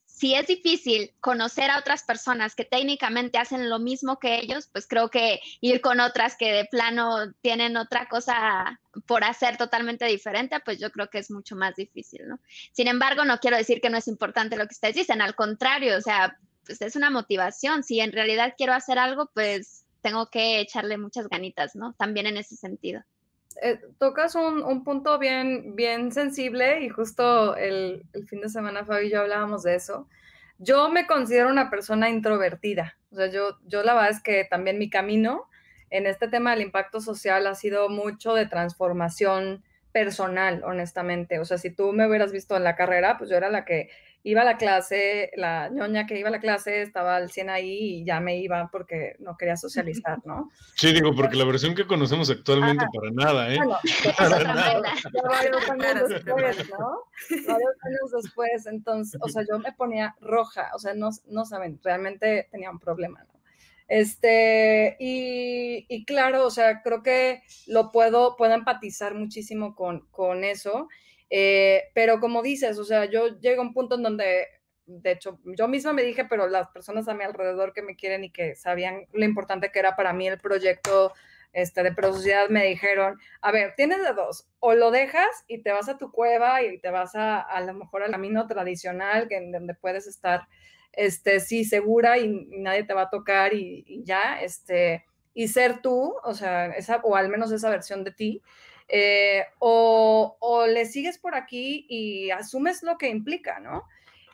si es difícil conocer a otras personas que técnicamente hacen lo mismo que ellos, pues creo que ir con otras que de plano tienen otra cosa por hacer totalmente diferente, pues yo creo que es mucho más difícil, ¿no? Sin embargo, no quiero decir que no es importante lo que ustedes dicen, al contrario, o sea, pues es una motivación. Si en realidad quiero hacer algo, pues tengo que echarle muchas ganitas, ¿no? También en ese sentido. Eh, tocas un, punto bien, bien sensible y justo el, fin de semana Fabi y yo hablábamos de eso. Yo me considero una persona introvertida, o sea, yo, yo la verdad es que también mi camino en este tema del impacto social ha sido mucho de transformación personal, honestamente. O sea, si tú me hubieras visto en la carrera, pues yo era la que iba a la clase, la ñoña que iba a la clase estaba al 100 ahí y ya me iba porque no quería socializar, ¿no? Sí, digo, porque la versión que conocemos actualmente para nada, ¿eh? Bueno, para nada. Varios años después, ¿no? Varios años después, entonces, o sea, yo me ponía roja, o sea, no, no saben, realmente tenía un problema, ¿no? Este, y, y, claro, o sea, creo que lo puedo, puedo empatizar muchísimo con, con eso. Eh, pero como dices, o sea, yo llego a un punto en donde, de hecho, yo misma me dije, pero las personas a mi alrededor que me quieren y que sabían lo importante que era para mí el proyecto este, de Sociedad, me dijeron, a ver, tienes de dos, o lo dejas y te vas a tu cueva y te vas a, a lo mejor al camino tradicional, que, en donde puedes estar, este, sí, segura y, nadie te va a tocar y, y, ya, este, y ser tú, o sea, esa, o al menos esa versión de ti, eh, o, le sigues por aquí y asumes lo que implica, ¿no?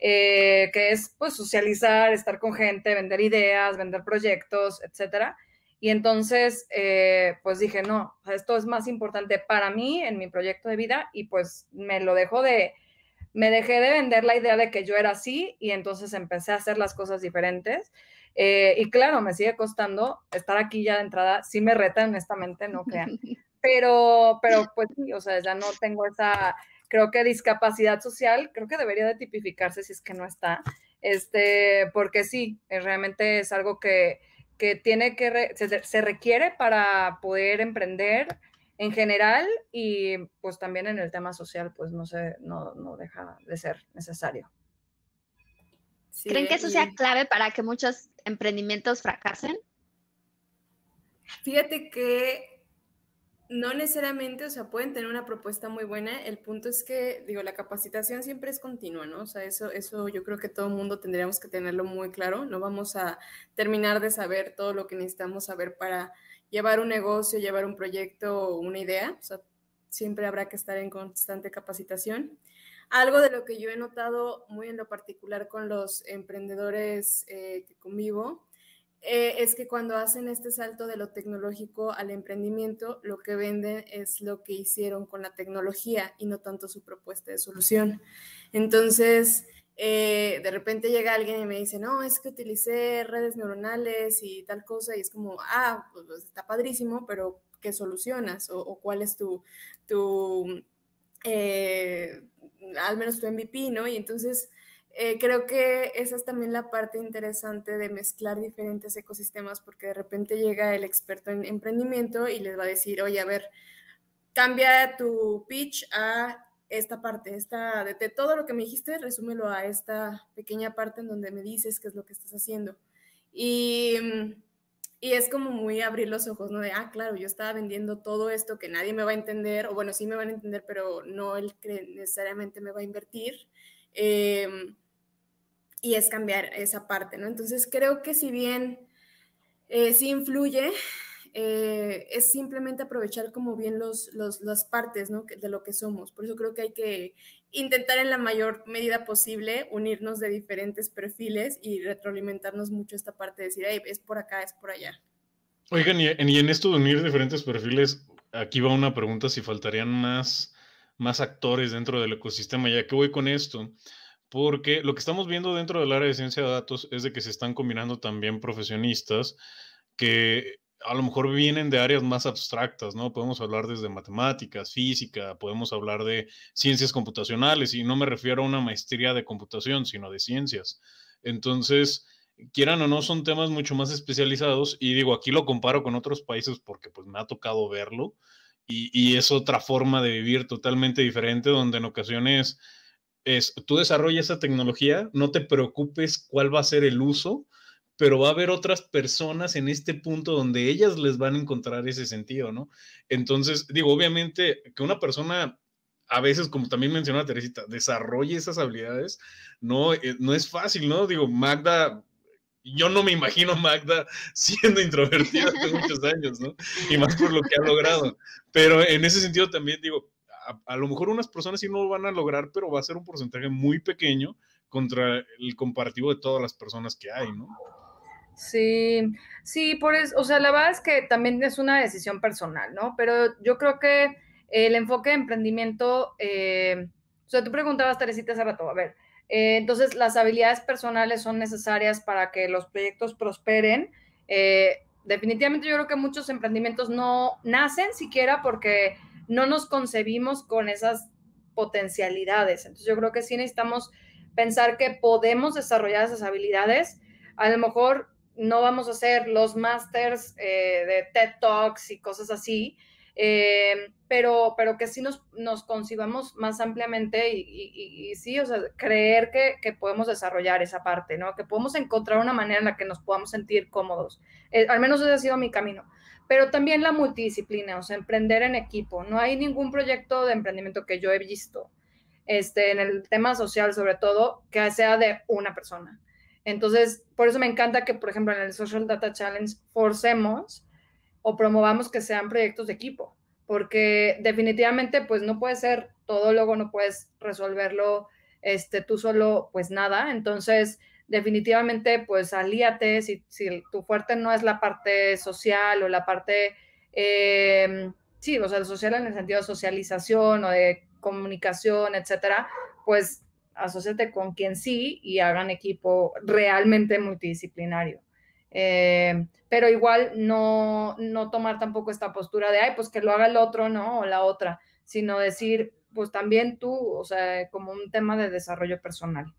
Eh, que es pues socializar, estar con gente, vender ideas, vender proyectos, etcétera. Y entonces, eh, pues dije, no, esto es más importante para mí en mi proyecto de vida y pues me lo dejo de, me dejé de vender la idea de que yo era así y entonces empecé a hacer las cosas diferentes. y claro, me sigue costando estar aquí ya de entrada, si me reta honestamente, no crean, Pero, pero pues sí, o sea, ya no tengo esa, creo que discapacidad social, creo que debería de tipificarse si es que no está, este, porque sí, eh, realmente es algo que, tiene que, se, requiere para poder emprender en general y pues también en el tema social, pues no se, no, no deja de ser necesario. ¿Creen que eso sea clave para que muchos emprendimientos fracasen? Fíjate que no necesariamente, o sea, pueden tener una propuesta muy buena. El punto es que, digo, la capacitación siempre es continua, ¿no? O sea, eso, eso yo creo que todo el mundo tendríamos que tenerlo muy claro. No vamos a terminar de saber todo lo que necesitamos saber para llevar un negocio, llevar un proyecto o una idea. O sea, siempre habrá que estar en constante capacitación. Algo de lo que yo he notado muy en lo particular con los emprendedores eh, que convivo eh, es que cuando hacen este salto de lo tecnológico al emprendimiento, lo que venden es lo que hicieron con la tecnología y no tanto su propuesta de solución. Entonces, eh, de repente llega alguien y me dice, no, es que utilicé redes neuronales y tal cosa, y es como, ah, pues, pues está padrísimo, pero ¿qué solucionas? ¿O, cuál es tu, tu eh, al menos tu MVP, ¿no? Y entonces eh, creo que esa es también la parte interesante de mezclar diferentes ecosistemas, porque de repente llega el experto en emprendimiento y les va a decir, oye, a ver, cambia tu pitch a esta parte, esta, de, todo lo que me dijiste, resúmelo a esta pequeña parte en donde me dices qué es lo que estás haciendo. Y, mm, y es como muy abrir los ojos, ¿no? De, ah, claro, yo estaba vendiendo todo esto que nadie me va a entender, o bueno, sí me van a entender, pero no él que necesariamente me va a invertir. Em, y es cambiar esa parte, ¿no? Entonces creo que si bien eh, sí influye, eh, es simplemente aprovechar como bien los, las partes ¿no? de lo que somos. Por eso creo que hay que intentar en la mayor medida posible unirnos de diferentes perfiles y retroalimentarnos mucho esta parte de decir, es por acá, es por allá. Oigan, y en, y en esto de unir diferentes perfiles, aquí va una pregunta si faltarían más, más actores dentro del ecosistema. ¿Ya que voy con esto? porque lo que estamos viendo dentro del área de ciencia de datos es de que se están combinando también profesionistas que a lo mejor vienen de áreas más abstractas, ¿no? Podemos hablar desde matemáticas, física, podemos hablar de ciencias computacionales, y no me refiero a una maestría de computación, sino de ciencias. Entonces, quieran o no, son temas mucho más especializados, y digo, aquí lo comparo con otros países porque pues me ha tocado verlo, y es otra forma de vivir totalmente diferente, donde en ocasiones es, tú desarrollas esa tecnología, no te preocupes cuál va a ser el uso, pero va a haber otras personas en este punto donde ellas les van a encontrar ese sentido, ¿no? Entonces, digo, obviamente que una persona a veces, como también mencionó Teresita, desarrolle esas habilidades, no, eh, no es fácil, ¿no? Digo, Magda, yo no me imagino Magda siendo introvertida hace muchos años, ¿no? Y más por lo que ha logrado. Pero en ese sentido también digo, a, lo mejor unas personas sí no lo van a lograr, pero va a ser un porcentaje muy pequeño contra el comparativo de todas las personas que hay, ¿no? Sí, sí, por eso, o sea, la verdad es que también es una decisión personal, ¿no? Pero yo creo que el enfoque de emprendimiento, eh, o sea, tú preguntabas, Teresita, hace rato, a ver, eh, entonces las habilidades personales son necesarias para que los proyectos prosperen. Eh, definitivamente yo creo que muchos emprendimientos no nacen siquiera porque no nos concebimos con esas potencialidades. Entonces yo creo que sí necesitamos pensar que podemos desarrollar esas habilidades. A lo mejor no vamos a hacer los masters eh, de TED Talks y cosas así, eh, pero, pero que sí nos, concibamos más ampliamente y, sí, o sea, creer que, podemos desarrollar esa parte, ¿no? Que podemos encontrar una manera en la que nos podamos sentir cómodos. Eh, al menos ese ha sido mi camino pero también la multidisciplina, o sea, emprender en equipo. No hay ningún proyecto de emprendimiento que yo he visto, este, en el tema social sobre todo, que sea de una persona. Entonces, por eso me encanta que, por ejemplo, en el Social Data Challenge forcemos o promovamos que sean proyectos de equipo, porque definitivamente, pues no puede ser todo, luego no puedes resolverlo este, tú solo, pues nada. Entonces, definitivamente pues alíate si, tu fuerte no es la parte social o la parte, em, sí, o sea, social en el sentido de socialización o de comunicación, etcétera, pues asociate con quien sí y hagan equipo realmente multidisciplinario. Em, pero igual no, no tomar tampoco esta postura de, ay, pues que lo haga el otro, ¿no? O la otra, sino decir, pues también tú, o sea, como un tema de desarrollo personal.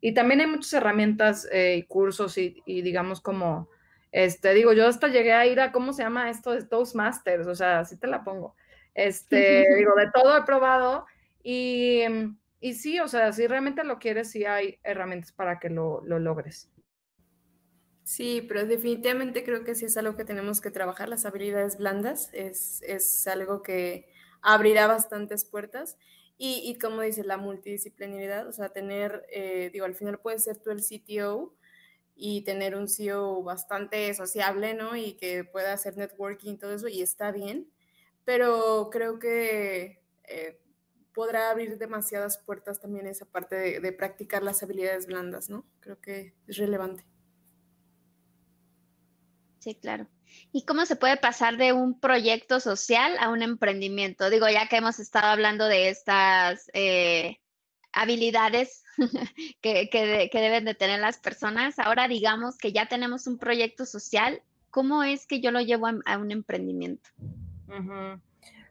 Y también hay muchas herramientas eh, y cursos y, digamos como, este, digo, yo hasta llegué a ir a, ¿cómo se llama esto? estos masters o sea, así te la pongo. Este, digo, de todo he probado y, mm, y, sí, o sea, si realmente lo quieres, sí hay herramientas para que lo, logres. Sí, pero definitivamente creo que sí es algo que tenemos que trabajar, las habilidades blandas, es, es algo que abrirá bastantes puertas. Y, como dices, la multidisciplinaridad, o sea, tener, eh, digo, al final puedes ser tú el CTO y tener un CEO bastante sociable, ¿no? Y que pueda hacer networking y todo eso, y está bien, pero creo que eh, podrá abrir demasiadas puertas también esa parte de practicar las habilidades blandas, ¿no? Creo que es relevante. Sí, claro. ¿Y cómo se puede pasar de un proyecto social a un emprendimiento? Digo, ya que hemos estado hablando de estas eh, habilidades que, deben de tener las personas, ahora digamos que ya tenemos un proyecto social, ¿cómo es que yo lo llevo a, un emprendimiento?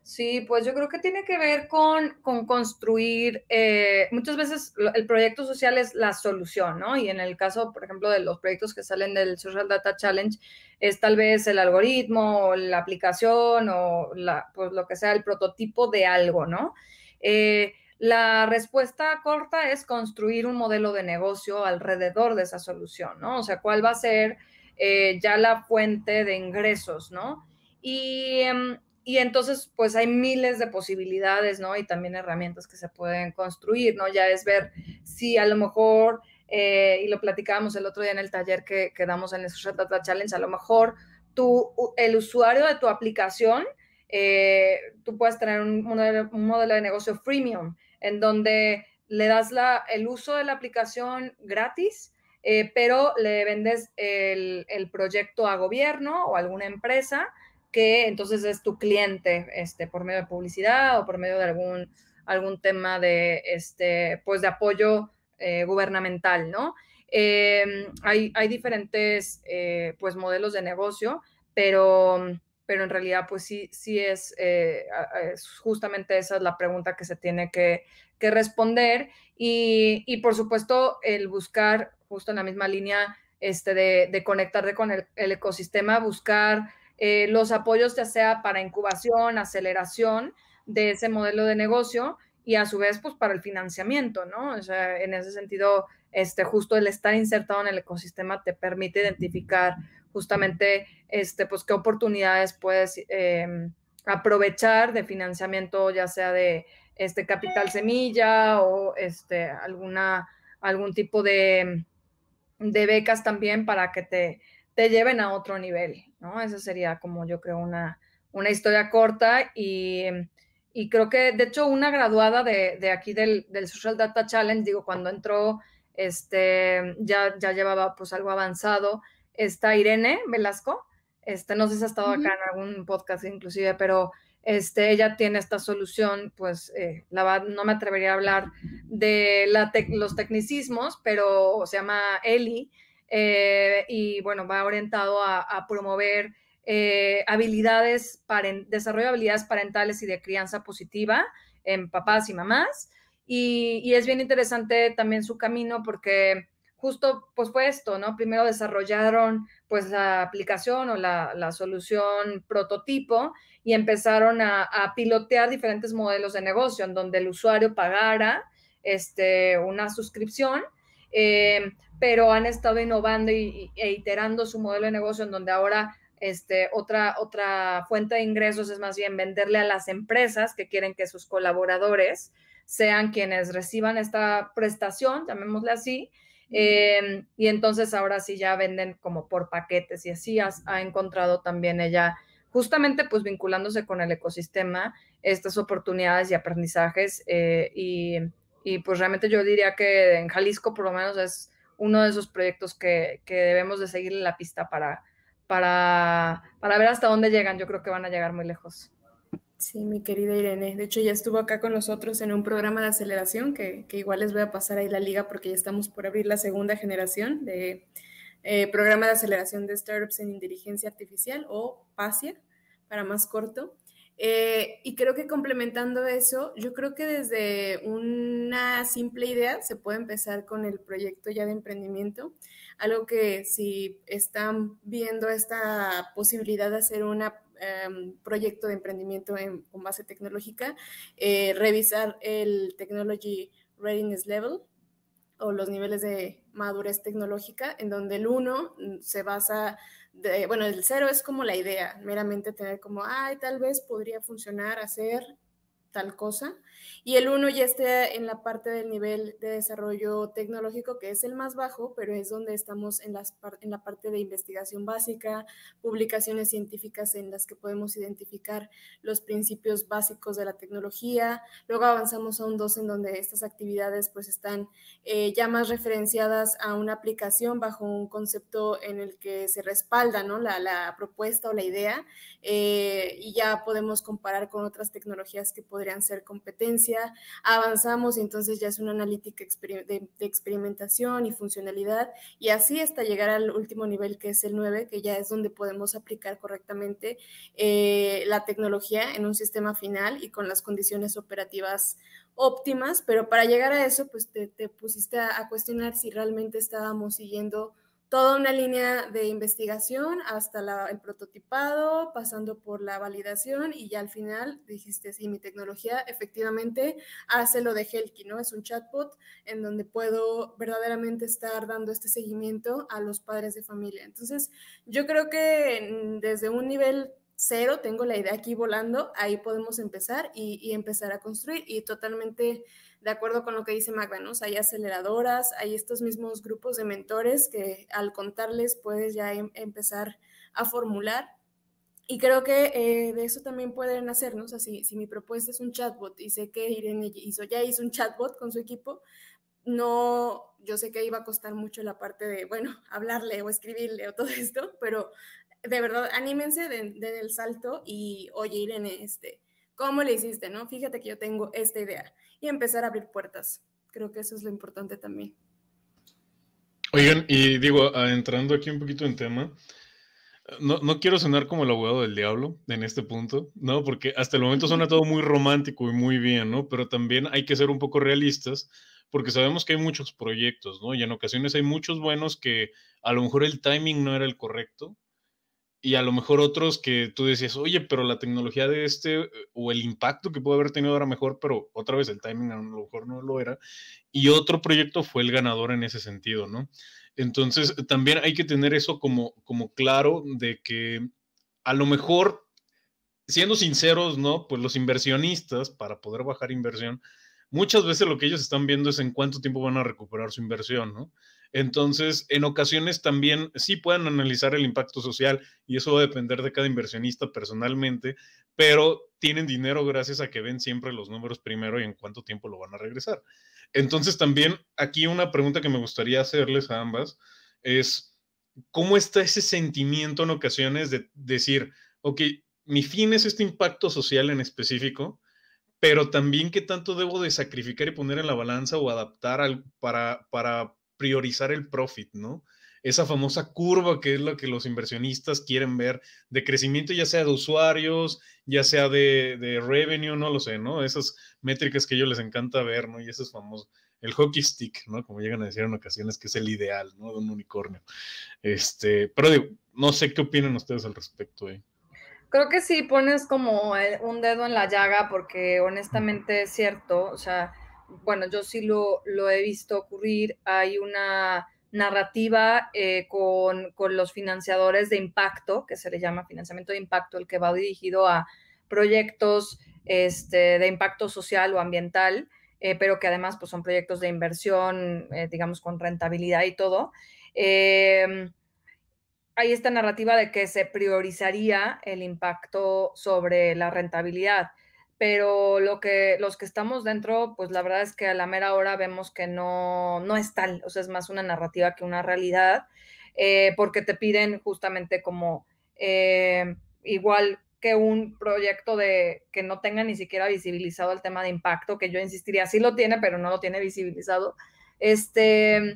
Sí, pues yo creo que tiene que ver con, construir, eh, muchas veces el proyecto social es la solución, ¿no? Y en el caso, por ejemplo, de los proyectos que salen del Social Data Challenge, es tal vez el algoritmo, o la aplicación o la, pues lo que sea, el prototipo de algo, ¿no? Eh, la respuesta corta es construir un modelo de negocio alrededor de esa solución, ¿no? O sea, ¿cuál va a ser eh, ya la fuente de ingresos, ¿no? Y em, y entonces, pues hay miles de posibilidades, ¿no? Y también herramientas que se pueden construir, ¿no? Ya es ver si a lo mejor, eh, y lo platicábamos el otro día en el taller que, quedamos damos en el Social Data Challenge, a lo mejor tú, el usuario de tu aplicación, eh, tú puedes tener un modelo, de negocio freemium, en donde le das la, el uso de la aplicación gratis, eh, pero le vendes el, el proyecto a gobierno o alguna empresa que entonces es tu cliente, este, por medio de publicidad o por medio de algún, algún tema de, este, pues de apoyo eh, gubernamental, ¿no? Eh, hay, diferentes, eh, pues, modelos de negocio, pero, pero en realidad, pues, sí, es, justamente esa es la pregunta que se tiene que, responder y, por supuesto, el buscar, justo en la misma línea, este, de, conectarte con el ecosistema, buscar eh, los apoyos ya sea para incubación, aceleración de ese modelo de negocio y a su vez pues para el financiamiento, ¿no? O sea, en ese sentido, este, justo el estar insertado en el ecosistema te permite identificar justamente, este, pues qué oportunidades puedes em, aprovechar de financiamiento, ya sea de este capital semilla o este, alguna, algún tipo de, de becas también para que te te lleven a otro nivel, ¿no? Esa sería como yo creo una, una historia corta y, y, creo que, de hecho, una graduada de, de aquí del, del, Social Data Challenge, digo, cuando entró, este, ya, ya llevaba pues algo avanzado, está Irene Velasco, este, no sé si ha estado acá en algún podcast inclusive, pero este, ella tiene esta solución, pues eh, la no me atrevería a hablar de la los tecnicismos, pero se llama Eli, eh, y bueno, va orientado a, promover eh, habilidades, para, desarrollo habilidades parentales y de crianza positiva en papás y mamás. Y, es bien interesante también su camino porque justo pues fue esto, ¿no? Primero desarrollaron pues la aplicación o la, solución prototipo y empezaron a, pilotear diferentes modelos de negocio en donde el usuario pagara este, una suscripción eh, pero han estado innovando y, e iterando su modelo de negocio en donde ahora este, otra, otra fuente de ingresos es más bien venderle a las empresas que quieren que sus colaboradores sean quienes reciban esta prestación, llamémosle así, em, y entonces ahora sí ya venden como por paquetes y así ha encontrado también ella, justamente pues vinculándose con el ecosistema, estas oportunidades y aprendizajes eh, y y pues realmente yo diría que en Jalisco por lo menos es uno de esos proyectos que, debemos de seguir en la pista para, para, para ver hasta dónde llegan. Yo creo que van a llegar muy lejos. Sí, mi querida Irene. De hecho, ya estuvo acá con nosotros en un programa de aceleración que, igual les voy a pasar ahí la liga porque ya estamos por abrir la segunda generación de eh, programa de aceleración de startups en inteligencia artificial o PASIA para más corto. Eh, y creo que complementando eso, yo creo que desde una simple idea se puede empezar con el proyecto ya de emprendimiento. Algo que si están viendo esta posibilidad de hacer un em, proyecto de emprendimiento en, con base tecnológica, eh, revisar el Technology Readiness Level o los niveles de madurez tecnológica, en donde el uno se basa bueno, el cero es como la idea, meramente tener como, ay, tal vez podría funcionar hacer tal cosa, y el 1 ya está en la parte del nivel de desarrollo tecnológico, que es el más bajo, pero es donde estamos en, las en la parte de investigación básica, publicaciones científicas en las que podemos identificar los principios básicos de la tecnología. Luego avanzamos a un 2 en donde estas actividades pues están eh, ya más referenciadas a una aplicación bajo un concepto en el que se respalda ¿no? la, la propuesta o la idea eh, y ya podemos comparar con otras tecnologías que podrían ser competentes avanzamos y entonces ya es una analítica de, experimentación y funcionalidad y así hasta llegar al último nivel que es el 9, que ya es donde podemos aplicar correctamente eh, la tecnología en un sistema final y con las condiciones operativas óptimas, pero para llegar a eso pues te, pusiste a, a cuestionar si realmente estábamos siguiendo toda una línea de investigación hasta el prototipado, pasando por la validación y ya al final dijiste, sí, mi tecnología efectivamente hace lo de Helki, ¿no? Es un chatbot en donde puedo verdaderamente estar dando este seguimiento a los padres de familia. Entonces, yo creo que mm, desde un nivel cero, tengo la idea aquí volando, ahí podemos empezar y empezar a construir y totalmente de acuerdo con lo que dice Magda, hay aceleradoras, hay estos mismos grupos de mentores que al contarles puedes ya em, empezar a formular. Y creo que eh, de eso también pueden hacernos, o sea, si, mi propuesta es un chatbot y sé que Irene hizo, ya hizo un chatbot con su equipo, no, yo sé que iba a costar mucho la parte de, bueno, hablarle o escribirle o todo esto, pero de verdad, anímense del de, salto y, oye, Irene, este, ¿Cómo le hiciste? No, fíjate que yo tengo esta idea y empezar a abrir puertas. Creo que eso es lo importante también. Oigan, y digo, ah, entrando aquí un poquito en tema, no, quiero sonar como el abogado del diablo en este punto, ¿no? Porque hasta el momento suena todo muy romántico y muy bien, Pero también hay que ser un poco realistas porque sabemos que hay muchos proyectos, ¿no? Y en ocasiones hay muchos buenos que a lo mejor el timing no era el correcto, y a lo mejor otros que tú decías, oye, pero la tecnología de este eh, o el impacto que puede haber tenido era mejor, pero otra vez el timing a lo mejor no lo era. Y otro proyecto fue el ganador en ese sentido, ¿no? Entonces, también hay que tener eso como, como claro de que a lo mejor, siendo sinceros, ¿no? Pues los inversionistas, para poder bajar inversión, muchas veces lo que ellos están viendo es en cuánto tiempo van a recuperar su inversión, ¿no? Entonces, en ocasiones también sí pueden analizar el impacto social y eso va a depender de cada inversionista personalmente, pero tienen dinero gracias a que ven siempre los números primero y en cuánto tiempo lo van a regresar. Entonces, también aquí una pregunta que me gustaría hacerles a ambas es, ¿cómo está ese sentimiento en ocasiones de decir, ok, mi fin es este impacto social en específico, pero también qué tanto debo de sacrificar y poner en la balanza o adaptar para priorizar el profit, ¿no? Esa famosa curva que es la que los inversionistas quieren ver de crecimiento, ya sea de usuarios, ya sea de, de revenue, no lo sé, ¿no? Esas métricas que a ellos les encanta ver, ¿no? Y ese es famoso. El hockey stick, ¿no? Como llegan a decir en ocasiones, que es el ideal, ¿no? De un unicornio. Este, pero digo, no sé qué opinan ustedes al respecto, ¿eh? Creo que sí pones como eh, un dedo en la llaga, porque honestamente es cierto, o sea bueno, yo sí lo, he visto ocurrir, hay una narrativa eh, con, los financiadores de impacto, que se le llama financiamiento de impacto, el que va dirigido a proyectos este, de impacto social o ambiental, eh, pero que además pues, son proyectos de inversión, eh, digamos, con rentabilidad y todo. Em, hay esta narrativa de que se priorizaría el impacto sobre la rentabilidad pero lo que, los que estamos dentro, pues la verdad es que a la mera hora vemos que no, es tal, o sea, es más una narrativa que una realidad, eh, porque te piden justamente como eh, igual que un proyecto de que no tenga ni siquiera visibilizado el tema de impacto, que yo insistiría, sí lo tiene, pero no lo tiene visibilizado, este,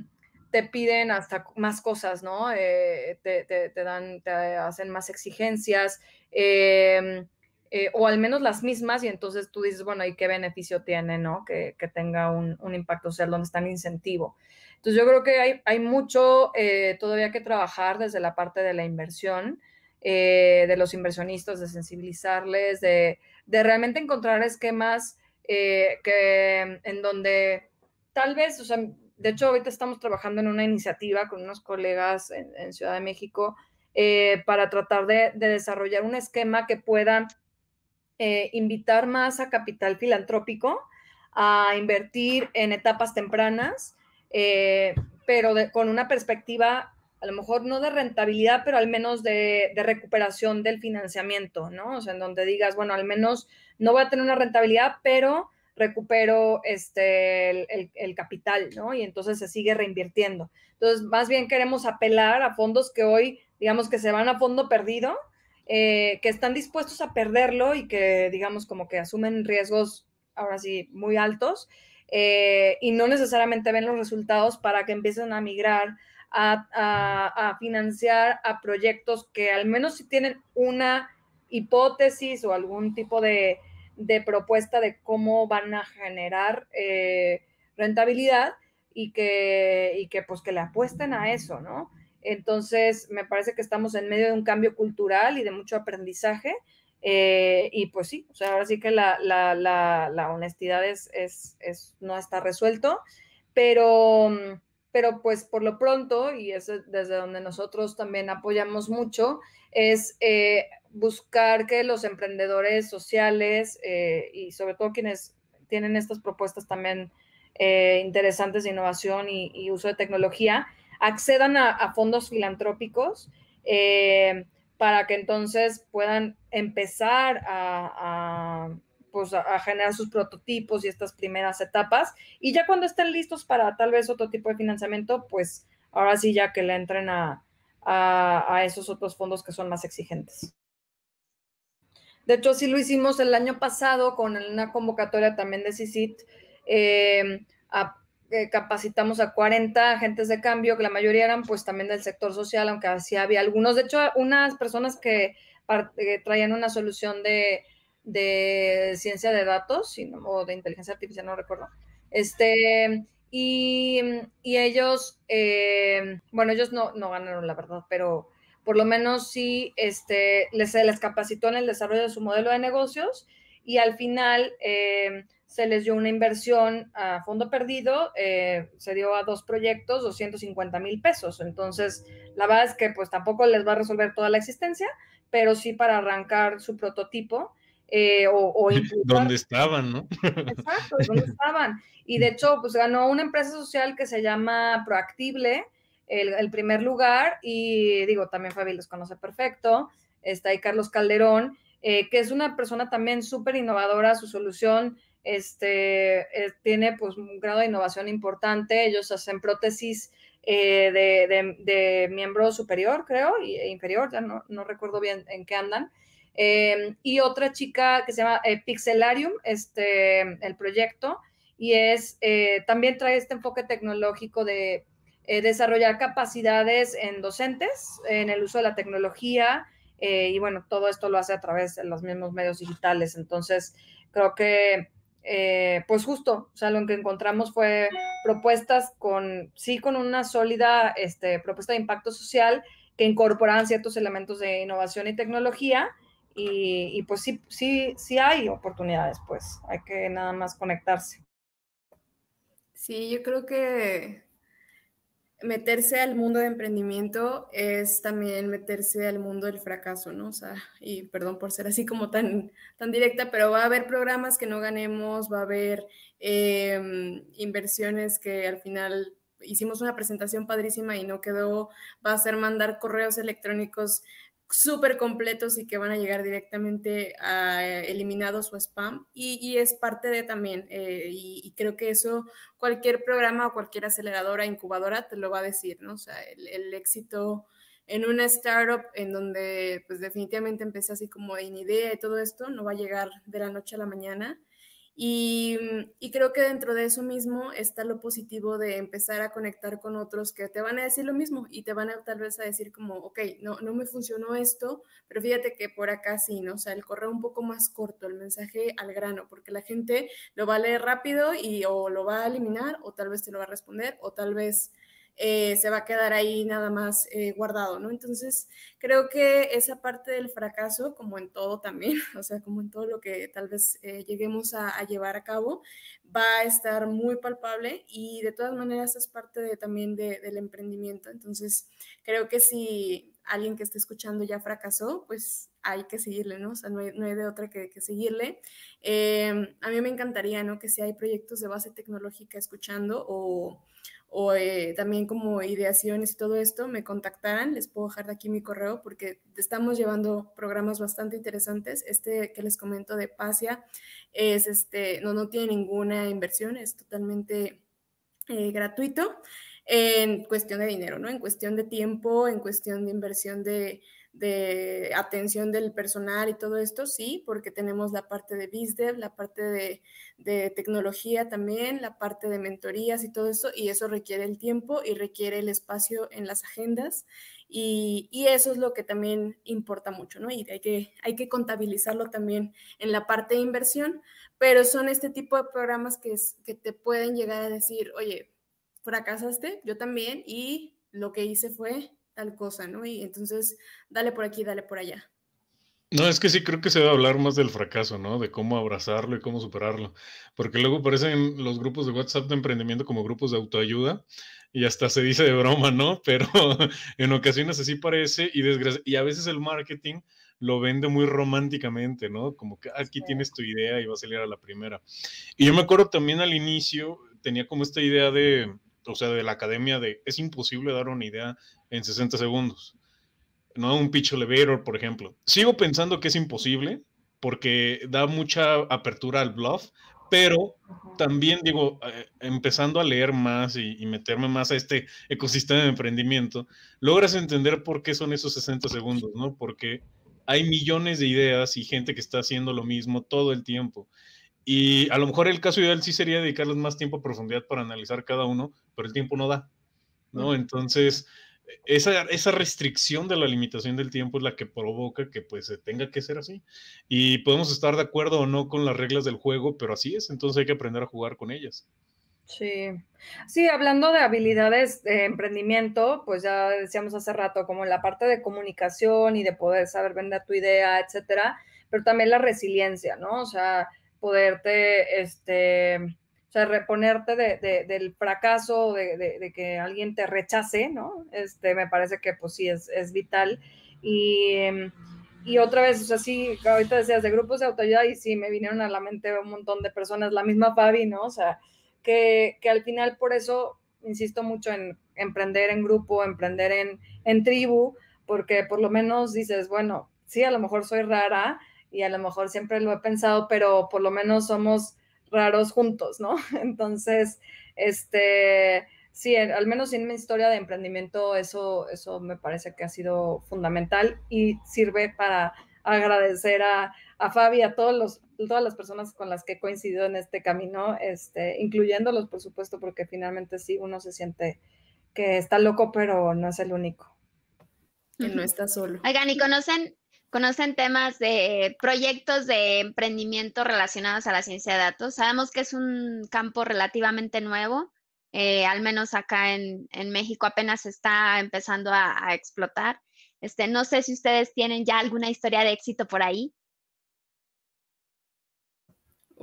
te piden hasta más cosas, ¿no? Eh, te, te, dan, te hacen más exigencias. Eh, o al menos las mismas, y entonces tú dices, bueno, ¿y qué beneficio tiene, no? Que, que tenga un, un, impacto social donde está el incentivo. Entonces yo creo que hay, hay mucho eh, todavía que trabajar desde la parte de la inversión, eh, de los inversionistas, de sensibilizarles, de, de realmente encontrar esquemas que, en donde tal vez, o sea, de hecho ahorita estamos trabajando en una iniciativa con unos colegas en, Ciudad de México para tratar de, de desarrollar un esquema que pueda eh, invitar más a capital filantrópico, a invertir en etapas tempranas, eh, pero con una perspectiva a lo mejor no de rentabilidad, pero al menos de, recuperación del financiamiento, ¿no? O sea, en donde digas, bueno, al menos no voy a tener una rentabilidad, pero recupero este, el, el, capital, ¿no? Y entonces se sigue reinvirtiendo. Entonces, más bien queremos apelar a fondos que hoy, digamos que se van a fondo perdido, eh, que están dispuestos a perderlo y que, digamos, como que asumen riesgos ahora sí muy altos eh, y no necesariamente ven los resultados para que empiecen a migrar a, financiar a proyectos que al menos si tienen una hipótesis o algún tipo de, propuesta de cómo van a generar eh, rentabilidad y que, y que pues que le apuesten a eso, ¿no? Entonces, me parece que estamos en medio de un cambio cultural y de mucho aprendizaje. Eh, y pues sí, o sea, ahora sí que la, honestidad es, no está resuelto, pero, mm, pero pues por lo pronto, y es desde donde nosotros también apoyamos mucho, es eh, buscar que los emprendedores sociales eh, y sobre todo quienes tienen estas propuestas también interesantes de innovación y uso de tecnología, accedan a, fondos filantrópicos eh, para que entonces puedan empezar pues, a, generar sus prototipos y estas primeras etapas. Y ya cuando estén listos para tal vez otro tipo de financiamiento, pues ahora sí ya que le entren a, esos otros fondos que son más exigentes. De hecho, sí lo hicimos el año pasado con una convocatoria también de CICIT eh, a eh, capacitamos a 40 agentes de cambio, que la mayoría eran pues también del sector social, aunque así había algunos, de hecho, unas personas que, eh, traían una solución de, ciencia de datos o de inteligencia artificial, no recuerdo. Este, y, ellos, eh, bueno, ellos no, ganaron, la verdad, pero por lo menos sí este, les, se les capacitó en el desarrollo de su modelo de negocios y al final... Eh, se les dio una inversión a fondo perdido, eh, se dio a dos proyectos 250 mil pesos. Entonces, la verdad es que pues tampoco les va a resolver toda la existencia, pero sí para arrancar su prototipo. Eh, o, ¿Dónde estaban, no? Exacto, ¿dónde estaban? Y de hecho, pues ganó una empresa social que se llama Proactible, el, primer lugar, y digo, también Fabi los conoce perfecto, está ahí Carlos Calderón, eh, que es una persona también súper innovadora, su solución este, eh, tiene pues un grado de innovación importante, ellos hacen prótesis eh, de, miembro superior, creo, e inferior, ya no, recuerdo bien en qué andan. Eh, y otra chica que se llama Pixelarium, este, el proyecto, y es, también trae este enfoque tecnológico de desarrollar capacidades en docentes, en el uso de la tecnología, y bueno, todo esto lo hace a través de los mismos medios digitales. Entonces, creo que eh, pues justo, o sea, lo que encontramos fue propuestas con, sí, con una sólida este, propuesta de impacto social que incorporaban ciertos elementos de innovación y tecnología y, y, pues sí, sí, sí hay oportunidades, pues hay que nada más conectarse. Sí, yo creo que meterse al mundo de emprendimiento es también meterse al mundo del fracaso, ¿no? O sea, y perdón por ser así como tan, tan directa, pero va a haber programas que no ganemos, va a haber em, inversiones que al final hicimos una presentación padrísima y no quedó, va a ser mandar correos electrónicos súper completos y que van a llegar directamente a eh, eliminados su spam. Y, es parte de también, eh, y, creo que eso cualquier programa o cualquier aceleradora, incubadora te lo va a decir, ¿no? O sea, el, éxito en una startup en donde pues definitivamente empecé así como en idea y todo esto, no va a llegar de la noche a la mañana Mm, y, creo que dentro de eso mismo está lo positivo de empezar a conectar con otros que te van a decir lo mismo y te van a tal vez a decir como, ok, no, no me funcionó esto, pero fíjate que por acá sí, ¿no? O sea, el correo un poco más corto, el mensaje al grano, porque la gente lo va a leer rápido y o lo va a eliminar o tal vez te lo va a responder o tal vez eh, se va a quedar ahí nada más eh, guardado, ¿no? Entonces, creo que esa parte del fracaso, como en todo también, o sea, como en todo lo que tal vez eh, lleguemos a, llevar a cabo, va a estar muy palpable y de todas maneras es parte de, también del emprendimiento. Entonces, creo que si alguien que esté escuchando ya fracasó, pues hay que seguirle, ¿no? O sea, no hay, de otra que, que seguirle. a mí me encantaría, ¿no? Que si hay proyectos de base tecnológica escuchando o, o eh, también como ideaciones y todo esto, me contactaran. Les puedo dejar de aquí mi correo porque estamos llevando programas bastante interesantes. Este que les comento de Pasia es este, no, no tiene ninguna inversión, es totalmente eh, gratuito en cuestión de dinero, ¿no? En cuestión de tiempo, en cuestión de inversión de, de atención del personal y todo esto, sí, porque tenemos la parte de BizDev, la parte de, tecnología también, la parte de mentorías y todo eso, y eso requiere el tiempo y requiere el espacio en las agendas, y, eso es lo que también importa mucho, ¿no? Y hay que, hay que contabilizarlo también en la parte de inversión, pero son este tipo de programas que, que te pueden llegar a decir, oye, fracasaste, yo también, y lo que hice fue tal cosa, ¿no? Y entonces, dale por aquí, dale por allá. No, es que sí creo que se debe hablar más del fracaso, ¿no? De cómo abrazarlo y cómo superarlo. Porque luego aparecen los grupos de WhatsApp de emprendimiento como grupos de autoayuda y hasta se dice de broma, ¿no? Pero en ocasiones así parece y, y a veces el marketing lo vende muy románticamente, ¿no? Como que aquí tienes tu idea y va a salir a la primera. Y yo me acuerdo también al inicio tenía como esta idea de, o sea, de la academia de, es imposible dar una idea en 60 segundos. No un pitch elevator, por ejemplo. Sigo pensando que es imposible porque da mucha apertura al bluff, pero también digo, eh, empezando a leer más y, meterme más a este ecosistema de emprendimiento, logras entender por qué son esos 60 segundos, ¿no? Porque hay millones de ideas y gente que está haciendo lo mismo todo el tiempo. Y a lo mejor el caso ideal sí sería dedicarles más tiempo a profundidad para analizar cada uno, pero el tiempo no da, ¿no? Entonces, esa, esa restricción de la limitación del tiempo es la que provoca que pues se tenga que ser así. Y podemos estar de acuerdo o no con las reglas del juego, pero así es, entonces hay que aprender a jugar con ellas. Sí, sí, hablando de habilidades de emprendimiento, pues ya decíamos hace rato, como la parte de comunicación y de poder saber vender tu idea, etcétera, pero también la resiliencia, ¿no? O sea, poderte, este, o sea, reponerte de, de, del fracaso, de, de, que alguien te rechace, ¿no? Este, me parece que pues sí, es, es vital. Y, y, otra vez, o sea, sí, ahorita decías de grupos de autoayuda y sí, me vinieron a la mente un montón de personas, la misma Fabi, ¿no? O sea, que, que al final por eso insisto mucho en emprender en grupo, emprender en, en tribu, porque por lo menos dices, bueno, sí, a lo mejor soy rara, y a lo mejor siempre lo he pensado, pero por lo menos somos raros juntos, ¿no? Entonces, este, sí, al menos en mi historia de emprendimiento eso, eso me parece que ha sido fundamental y sirve para agradecer a, a Fabi, a todos los, todas las personas con las que he coincidido en este camino, este, incluyéndolos, por supuesto, porque finalmente sí, uno se siente que está loco, pero no es el único. Que no está solo. Oigan, ¿y conocen conocen temas de proyectos de emprendimiento relacionados a la ciencia de datos. Sabemos que es un campo relativamente nuevo, eh, al menos acá en, México apenas está empezando a, a explotar. Este, no sé si ustedes tienen ya alguna historia de éxito por ahí.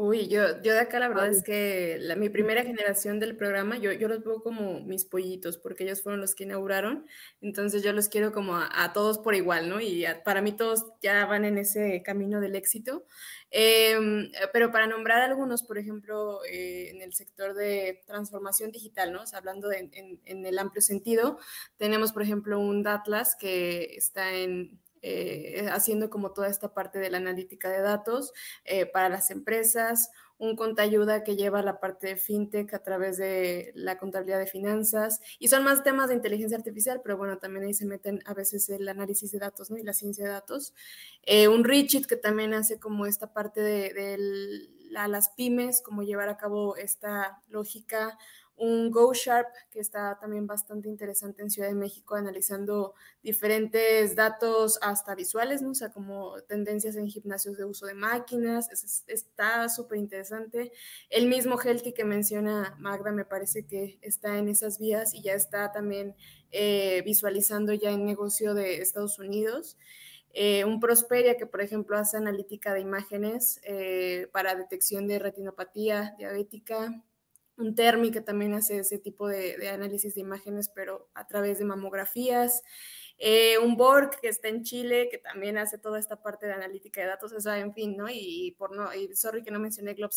Uy, yo, yo de acá la verdad es que mi primera generación del programa, yo, los veo como mis pollitos, porque ellos fueron los que inauguraron, entonces yo los quiero como a, todos por igual, ¿no? Y para mí todos ya van en ese camino del éxito. Em, eh, pero para nombrar algunos, por ejemplo, eh, en el sector de transformación digital, ¿no? hablando en, en el amplio sentido, tenemos, por ejemplo, un Datlas que está en eh, haciendo como toda esta parte de la analítica de datos eh, para las empresas, un contayuda que lleva la parte de fintech a través de la contabilidad de finanzas y son más temas de inteligencia artificial, pero bueno, también ahí se meten a veces el análisis de datos ¿no? y la ciencia de datos. Eh, un Richit que también hace como esta parte de, las pymes, como llevar a cabo esta lógica un GoSharp que está también bastante interesante en Ciudad de México, analizando diferentes datos hasta visuales, ¿no? sea, como tendencias en gimnasios de uso de máquinas, está súper interesante. El mismo Healthy que menciona Magda me parece que está en esas vías y ya está también eh, visualizando ya en negocio de Estados Unidos. Eh, un Prosperia que, por ejemplo, hace analítica de imágenes eh, para detección de retinopatía diabética, un Termi que también hace ese tipo de, análisis de imágenes, pero a través de mamografías. Eh, un Borg que está en Chile, que también hace toda esta parte de analítica de datos, o sea, en fin, ¿no? Y, por no, y sorry que no mencioné Globe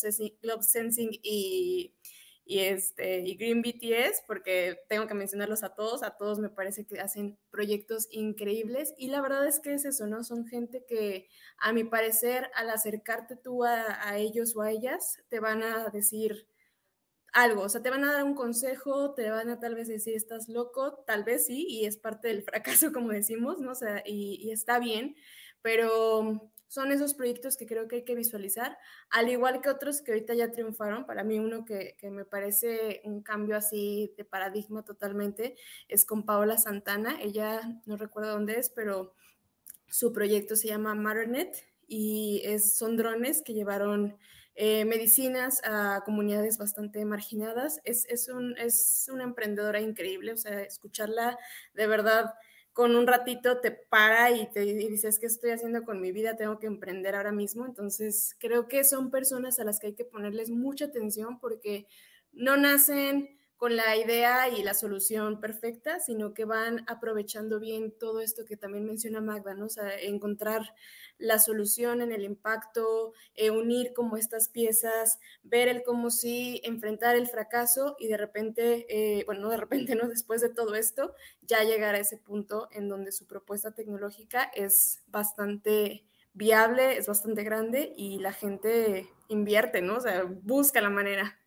Sensing, y, y, este, y Green BTS, porque tengo que mencionarlos a todos, a todos me parece que hacen proyectos increíbles y la verdad es que es eso, ¿no? Son gente que a mi parecer al acercarte tú a, a ellos o a ellas, te van a decir, algo, o sea, te van a dar un consejo, te van a tal vez decir, estás loco, tal vez sí, y es parte del fracaso, como decimos, ¿no? O sea, y, está bien, pero son esos proyectos que creo que hay que visualizar, al igual que otros que ahorita ya triunfaron, para mí uno que, me parece un cambio así de paradigma totalmente, es con Paola Santana, ella no recuerdo dónde es, pero su proyecto se llama Matternet y es, son drones que llevaron eh, medicinas a comunidades bastante marginadas. Es, un, es una emprendedora increíble, o sea, escucharla de verdad con un ratito te para y te dices, ¿qué estoy haciendo con mi vida? Tengo que emprender ahora mismo. Entonces, creo que son personas a las que hay que ponerles mucha atención porque no nacen con la idea y la solución perfecta, sino que van aprovechando bien todo esto que también menciona Magda, ¿no? O sea, encontrar la solución en el impacto, eh, unir como estas piezas, ver el cómo sí, enfrentar el fracaso y de repente, eh, bueno, no de repente, ¿no? Después de todo esto, ya llegar a ese punto en donde su propuesta tecnológica es bastante viable, es bastante grande y la gente invierte, ¿no? O sea, busca la manera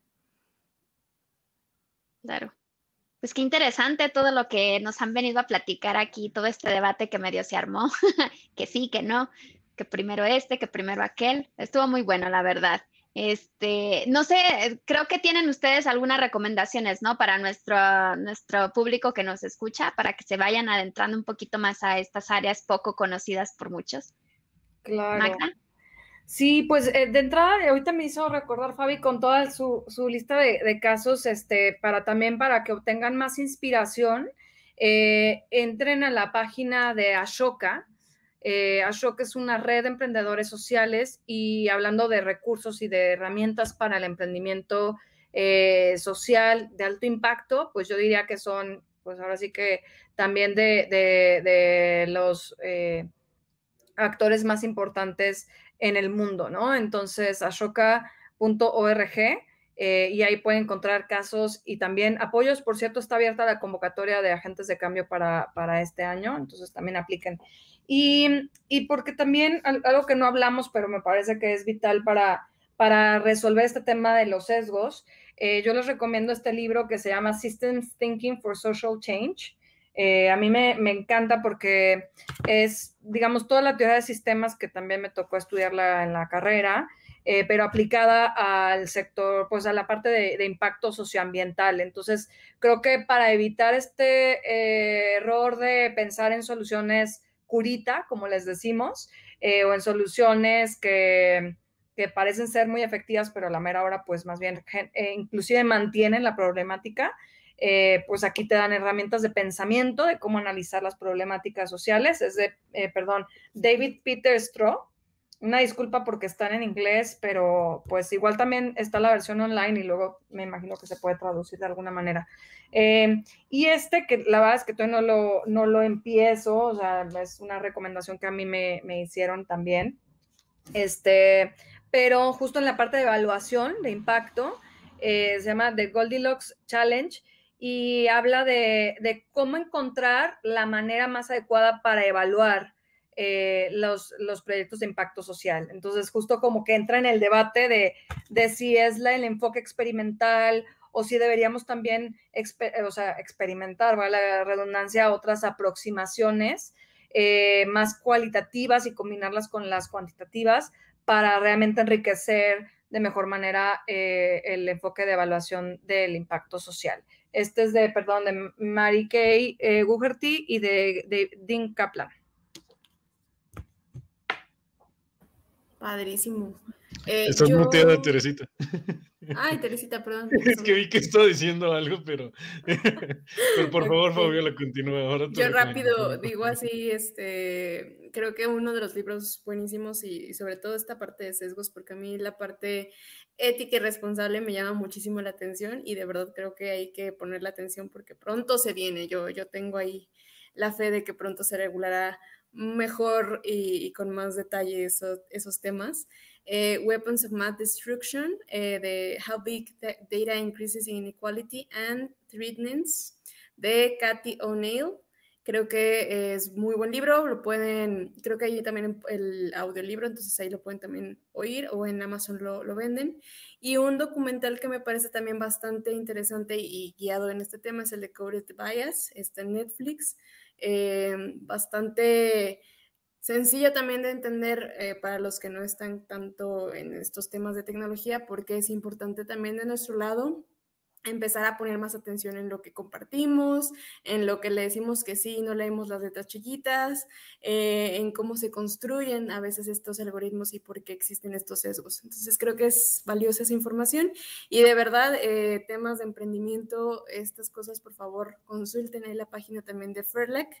claro. Pues qué interesante todo lo que nos han venido a platicar aquí, todo este debate que medio se armó, que sí, que no, que primero este, que primero aquel. Estuvo muy bueno, la verdad. Este, no sé, eh, creo que tienen ustedes algunas recomendaciones, ¿no? Para nuestro, nuestro público que nos escucha, para que se vayan adentrando un poquito más a estas áreas poco conocidas por muchos. Claro. Sí, pues eh, de entrada, eh, ahorita me hizo recordar Fabi con toda su, lista de, casos, este, para también para que obtengan más inspiración, eh, entren a la página de Ashoka. Eh, Ashoka es una red de emprendedores sociales y hablando de recursos y de herramientas para el emprendimiento social de alto impacto, pues yo diría que son, pues ahora sí que también de, de los actores más importantes en el mundo, ¿no? Entonces, ashoka.org. Eh, y ahí pueden encontrar casos y también apoyos. Por cierto, está abierta la convocatoria de agentes de cambio para, este año, entonces también apliquen. Y, y, porque también algo que no hablamos, pero me parece que es vital para, para resolver este tema de los sesgos, eh, yo les recomiendo este libro que se llama Systems Thinking for Social Change eh, a mí me, encanta porque es, digamos, toda la teoría de sistemas que también me tocó estudiarla en la carrera, eh, pero aplicada al sector, pues a la parte de, impacto socioambiental. Entonces, creo que para evitar este eh, error de pensar en soluciones curita, como les decimos, o en soluciones que que parecen ser muy efectivas, pero a la mera hora, pues más bien, inclusive mantienen la problemática. Eh, pues aquí te dan herramientas de pensamiento, de cómo analizar las problemáticas sociales. Es de, eh, perdón, David Peter Straw. Una disculpa porque están en inglés, pero pues igual también está la versión online y luego me imagino que se puede traducir de alguna manera. Em, y este, que la verdad es que todavía no lo, no lo empiezo, o sea, es una recomendación que a mí me, hicieron también. Este, pero justo en la parte de evaluación de impacto, eh, se llama The Goldilocks Challenge y habla de, cómo encontrar la manera más adecuada para evaluar eh, los, proyectos de impacto social. Entonces, justo como que entra en el debate de, si es el enfoque experimental o si deberíamos también experimentar, la redundancia, otras aproximaciones eh, más cualitativas y combinarlas con las cuantitativas para realmente enriquecer de mejor manera eh, el enfoque de evaluación del impacto social. Este es de, perdón, de Mary Kay eh, y de, de Dean Kaplan. Padrísimo. Eh, Estás muteada, Teresita. Ay, Teresita, perdón. es que vi que estaba diciendo algo, pero, pero por favor, Fabiola, continúa. Ahora yo rápido digo así, este, creo que uno de los libros buenísimos y, sobre todo esta parte de sesgos, porque a mí la parte ética y responsable me llama muchísimo la atención y de verdad creo que hay que poner la atención porque pronto se viene. Yo, yo tengo ahí la fe de que pronto se regulará mejor y, con más detalle esos temas. Eh, weapons of Mass Destruction, eh, de How Big Data Increases Inequality and Threatens, de Cathy O'Neill. Creo que es muy buen libro, lo pueden, creo que hay también el audiolibro, entonces ahí lo pueden también oír o en Amazon lo, venden. Y un documental que me parece también bastante interesante y guiado en este tema es el de Coded Bias, está en Netflix, eh, bastante Sencilla también de entender eh, para los que no están tanto en estos temas de tecnología, porque es importante también de nuestro lado empezar a poner más atención en lo que compartimos, en lo que le decimos que sí, no leemos las letras chiquitas, eh, en cómo se construyen a veces estos algoritmos y por qué existen estos sesgos. Entonces creo que es valiosa esa información y de verdad eh, temas de emprendimiento, estas cosas por favor consulten ahí la página también de Fairlake.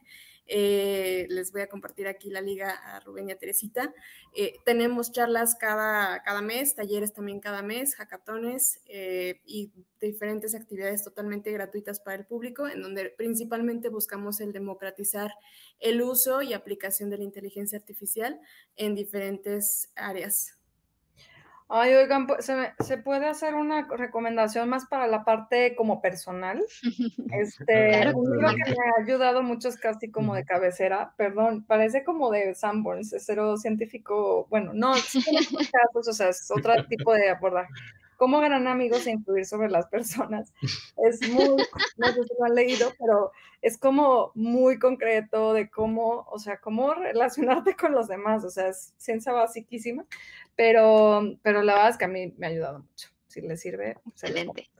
Eh, les voy a compartir aquí la liga a Rubén y a Teresita. Eh, tenemos charlas cada, mes, talleres también cada mes, hackatones eh, y diferentes actividades totalmente gratuitas para el público, en donde principalmente buscamos el democratizar el uso y aplicación de la inteligencia artificial en diferentes áreas Ay, oigan, pues, ¿se, ¿se, puede hacer una recomendación más para la parte como personal? Este, que me ha ayudado mucho es casi como de cabecera, perdón, parece como de Sanborns, es cero científico, bueno, no, o sea, es otro tipo de abordaje cómo ganar amigos e influir sobre las personas. Es muy, no sé si lo han leído, pero es como muy concreto de cómo, o sea, cómo relacionarte con los demás, o sea, es ciencia basiquísima, pero, pero la verdad es que a mí me ha ayudado mucho. Si le sirve, excelente.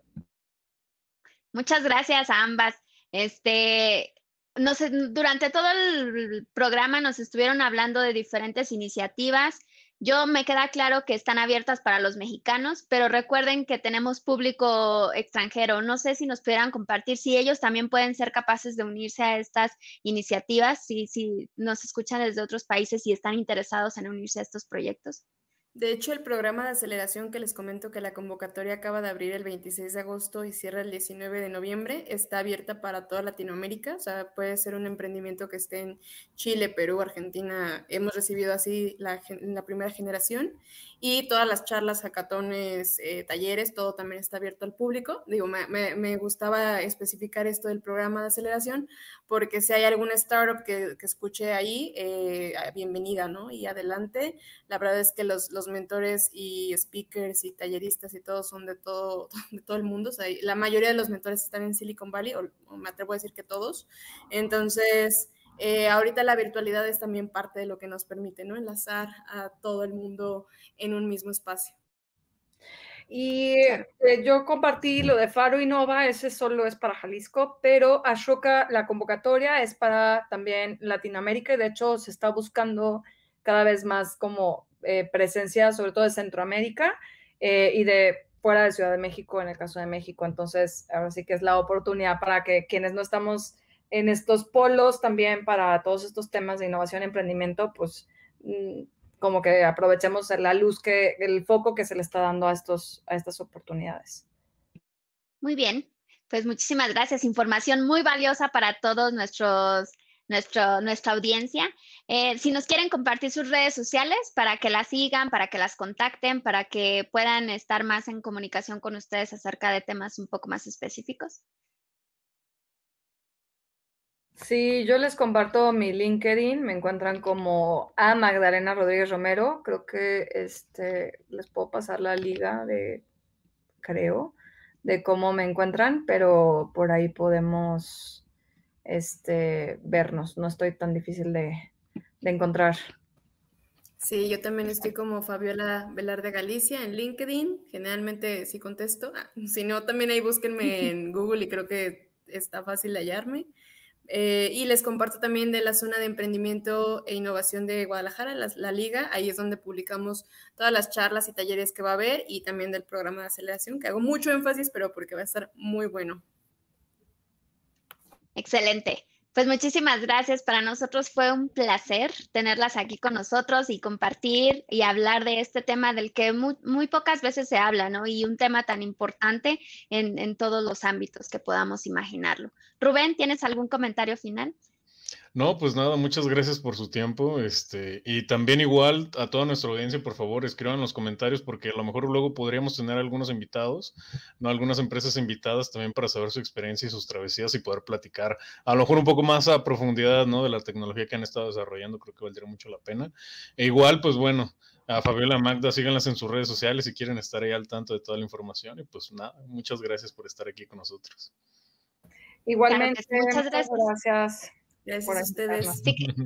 Muchas gracias a ambas. Este, durante todo el programa nos estuvieron hablando de diferentes iniciativas yo me queda claro que están abiertas para los mexicanos, pero recuerden que tenemos público extranjero. No sé si nos pudieran compartir si ellos también pueden ser capaces de unirse a estas iniciativas, si, si nos escuchan desde otros países y están interesados en unirse a estos proyectos. De hecho, el programa de aceleración que les comento que la convocatoria acaba de abrir el 26 de agosto y cierra el 19 de noviembre está abierta para toda Latinoamérica. O sea, puede ser un emprendimiento que esté en Chile, Perú, Argentina. Hemos recibido así la, la primera generación y todas las charlas, hackatones, eh, talleres, todo también está abierto al público. Digo, me, gustaba especificar esto del programa de aceleración porque si hay alguna startup que, escuche ahí, eh, ah, bienvenida, ¿no? Y adelante. La verdad es que los, mentores y speakers y talleristas y todos son de todo, todo el mundo. la mayoría de los mentores están en Silicon Valley, o me atrevo a decir que todos. Entonces... Eh, ahorita la virtualidad es también parte de lo que nos permite ¿no? enlazar a todo el mundo en un mismo espacio. Y eh, yo compartí lo de Faro y Nova, ese solo es para Jalisco, pero Ashoka, la convocatoria es para también Latinoamérica y de hecho se está buscando cada vez más como eh, presencia, sobre todo de Centroamérica y de fuera de Ciudad de México, en el caso de México. Entonces, ahora sí que es la oportunidad para que quienes no estamos en estos polos también para todos estos temas de innovación, emprendimiento, pues mm, como que aprovechemos la luz que, el foco que se le está dando a, estos, a estas oportunidades. Muy bien, pues muchísimas gracias. Información muy valiosa para todos nuestros nuestro, nuestra audiencia. Eh, si nos quieren compartir sus redes sociales para que las sigan, para que las contacten, para que puedan estar más en comunicación con ustedes acerca de temas un poco más específicos. Sí, yo les comparto mi LinkedIn, me encuentran como a Magdalena Rodríguez Romero, creo que este, les puedo pasar la liga de, creo, de cómo me encuentran, pero por ahí podemos este, vernos, no estoy tan difícil de, encontrar. Sí, yo también estoy como Fabiola Velarde Galicia en LinkedIn, generalmente sí contesto, ah, si no, también ahí búsquenme en Google y creo que está fácil hallarme. Eh, y les comparto también de la zona de emprendimiento e innovación de Guadalajara, la, la, liga. Ahí es donde publicamos todas las charlas y talleres que va a haber y también del programa de aceleración, que hago mucho énfasis, pero porque va a estar muy bueno. Excelente. Pues muchísimas gracias. Para nosotros fue un placer tenerlas aquí con nosotros y compartir y hablar de este tema del que muy, pocas veces se habla, ¿no? Y un tema tan importante en todos los ámbitos que podamos imaginarlo. Rubén, ¿tienes algún comentario final? No, pues nada, muchas gracias por su tiempo. Este, y también igual a toda nuestra audiencia, por favor, escriban los comentarios porque a lo mejor luego podríamos tener algunos invitados, ¿no? Algunas empresas invitadas también para saber su experiencia y sus travesías y poder platicar a lo mejor un poco más a profundidad, ¿no? De la tecnología que han estado desarrollando, creo que valdría mucho la pena. E igual, pues bueno, a Fabiola Magda, síganlas en sus redes sociales si quieren estar ahí al tanto de toda la información. Y pues nada, muchas gracias por estar aquí con nosotros. Igualmente, muchas gracias. Gracias a ustedes.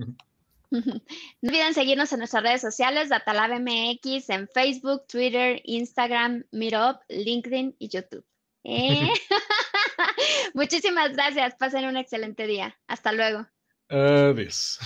no olviden seguirnos en nuestras redes sociales, Datalab MX, en Facebook, Twitter, Instagram, Meetup, LinkedIn y YouTube. ¿Eh? Muchísimas gracias. Pasen un excelente día. Hasta luego. Adiós.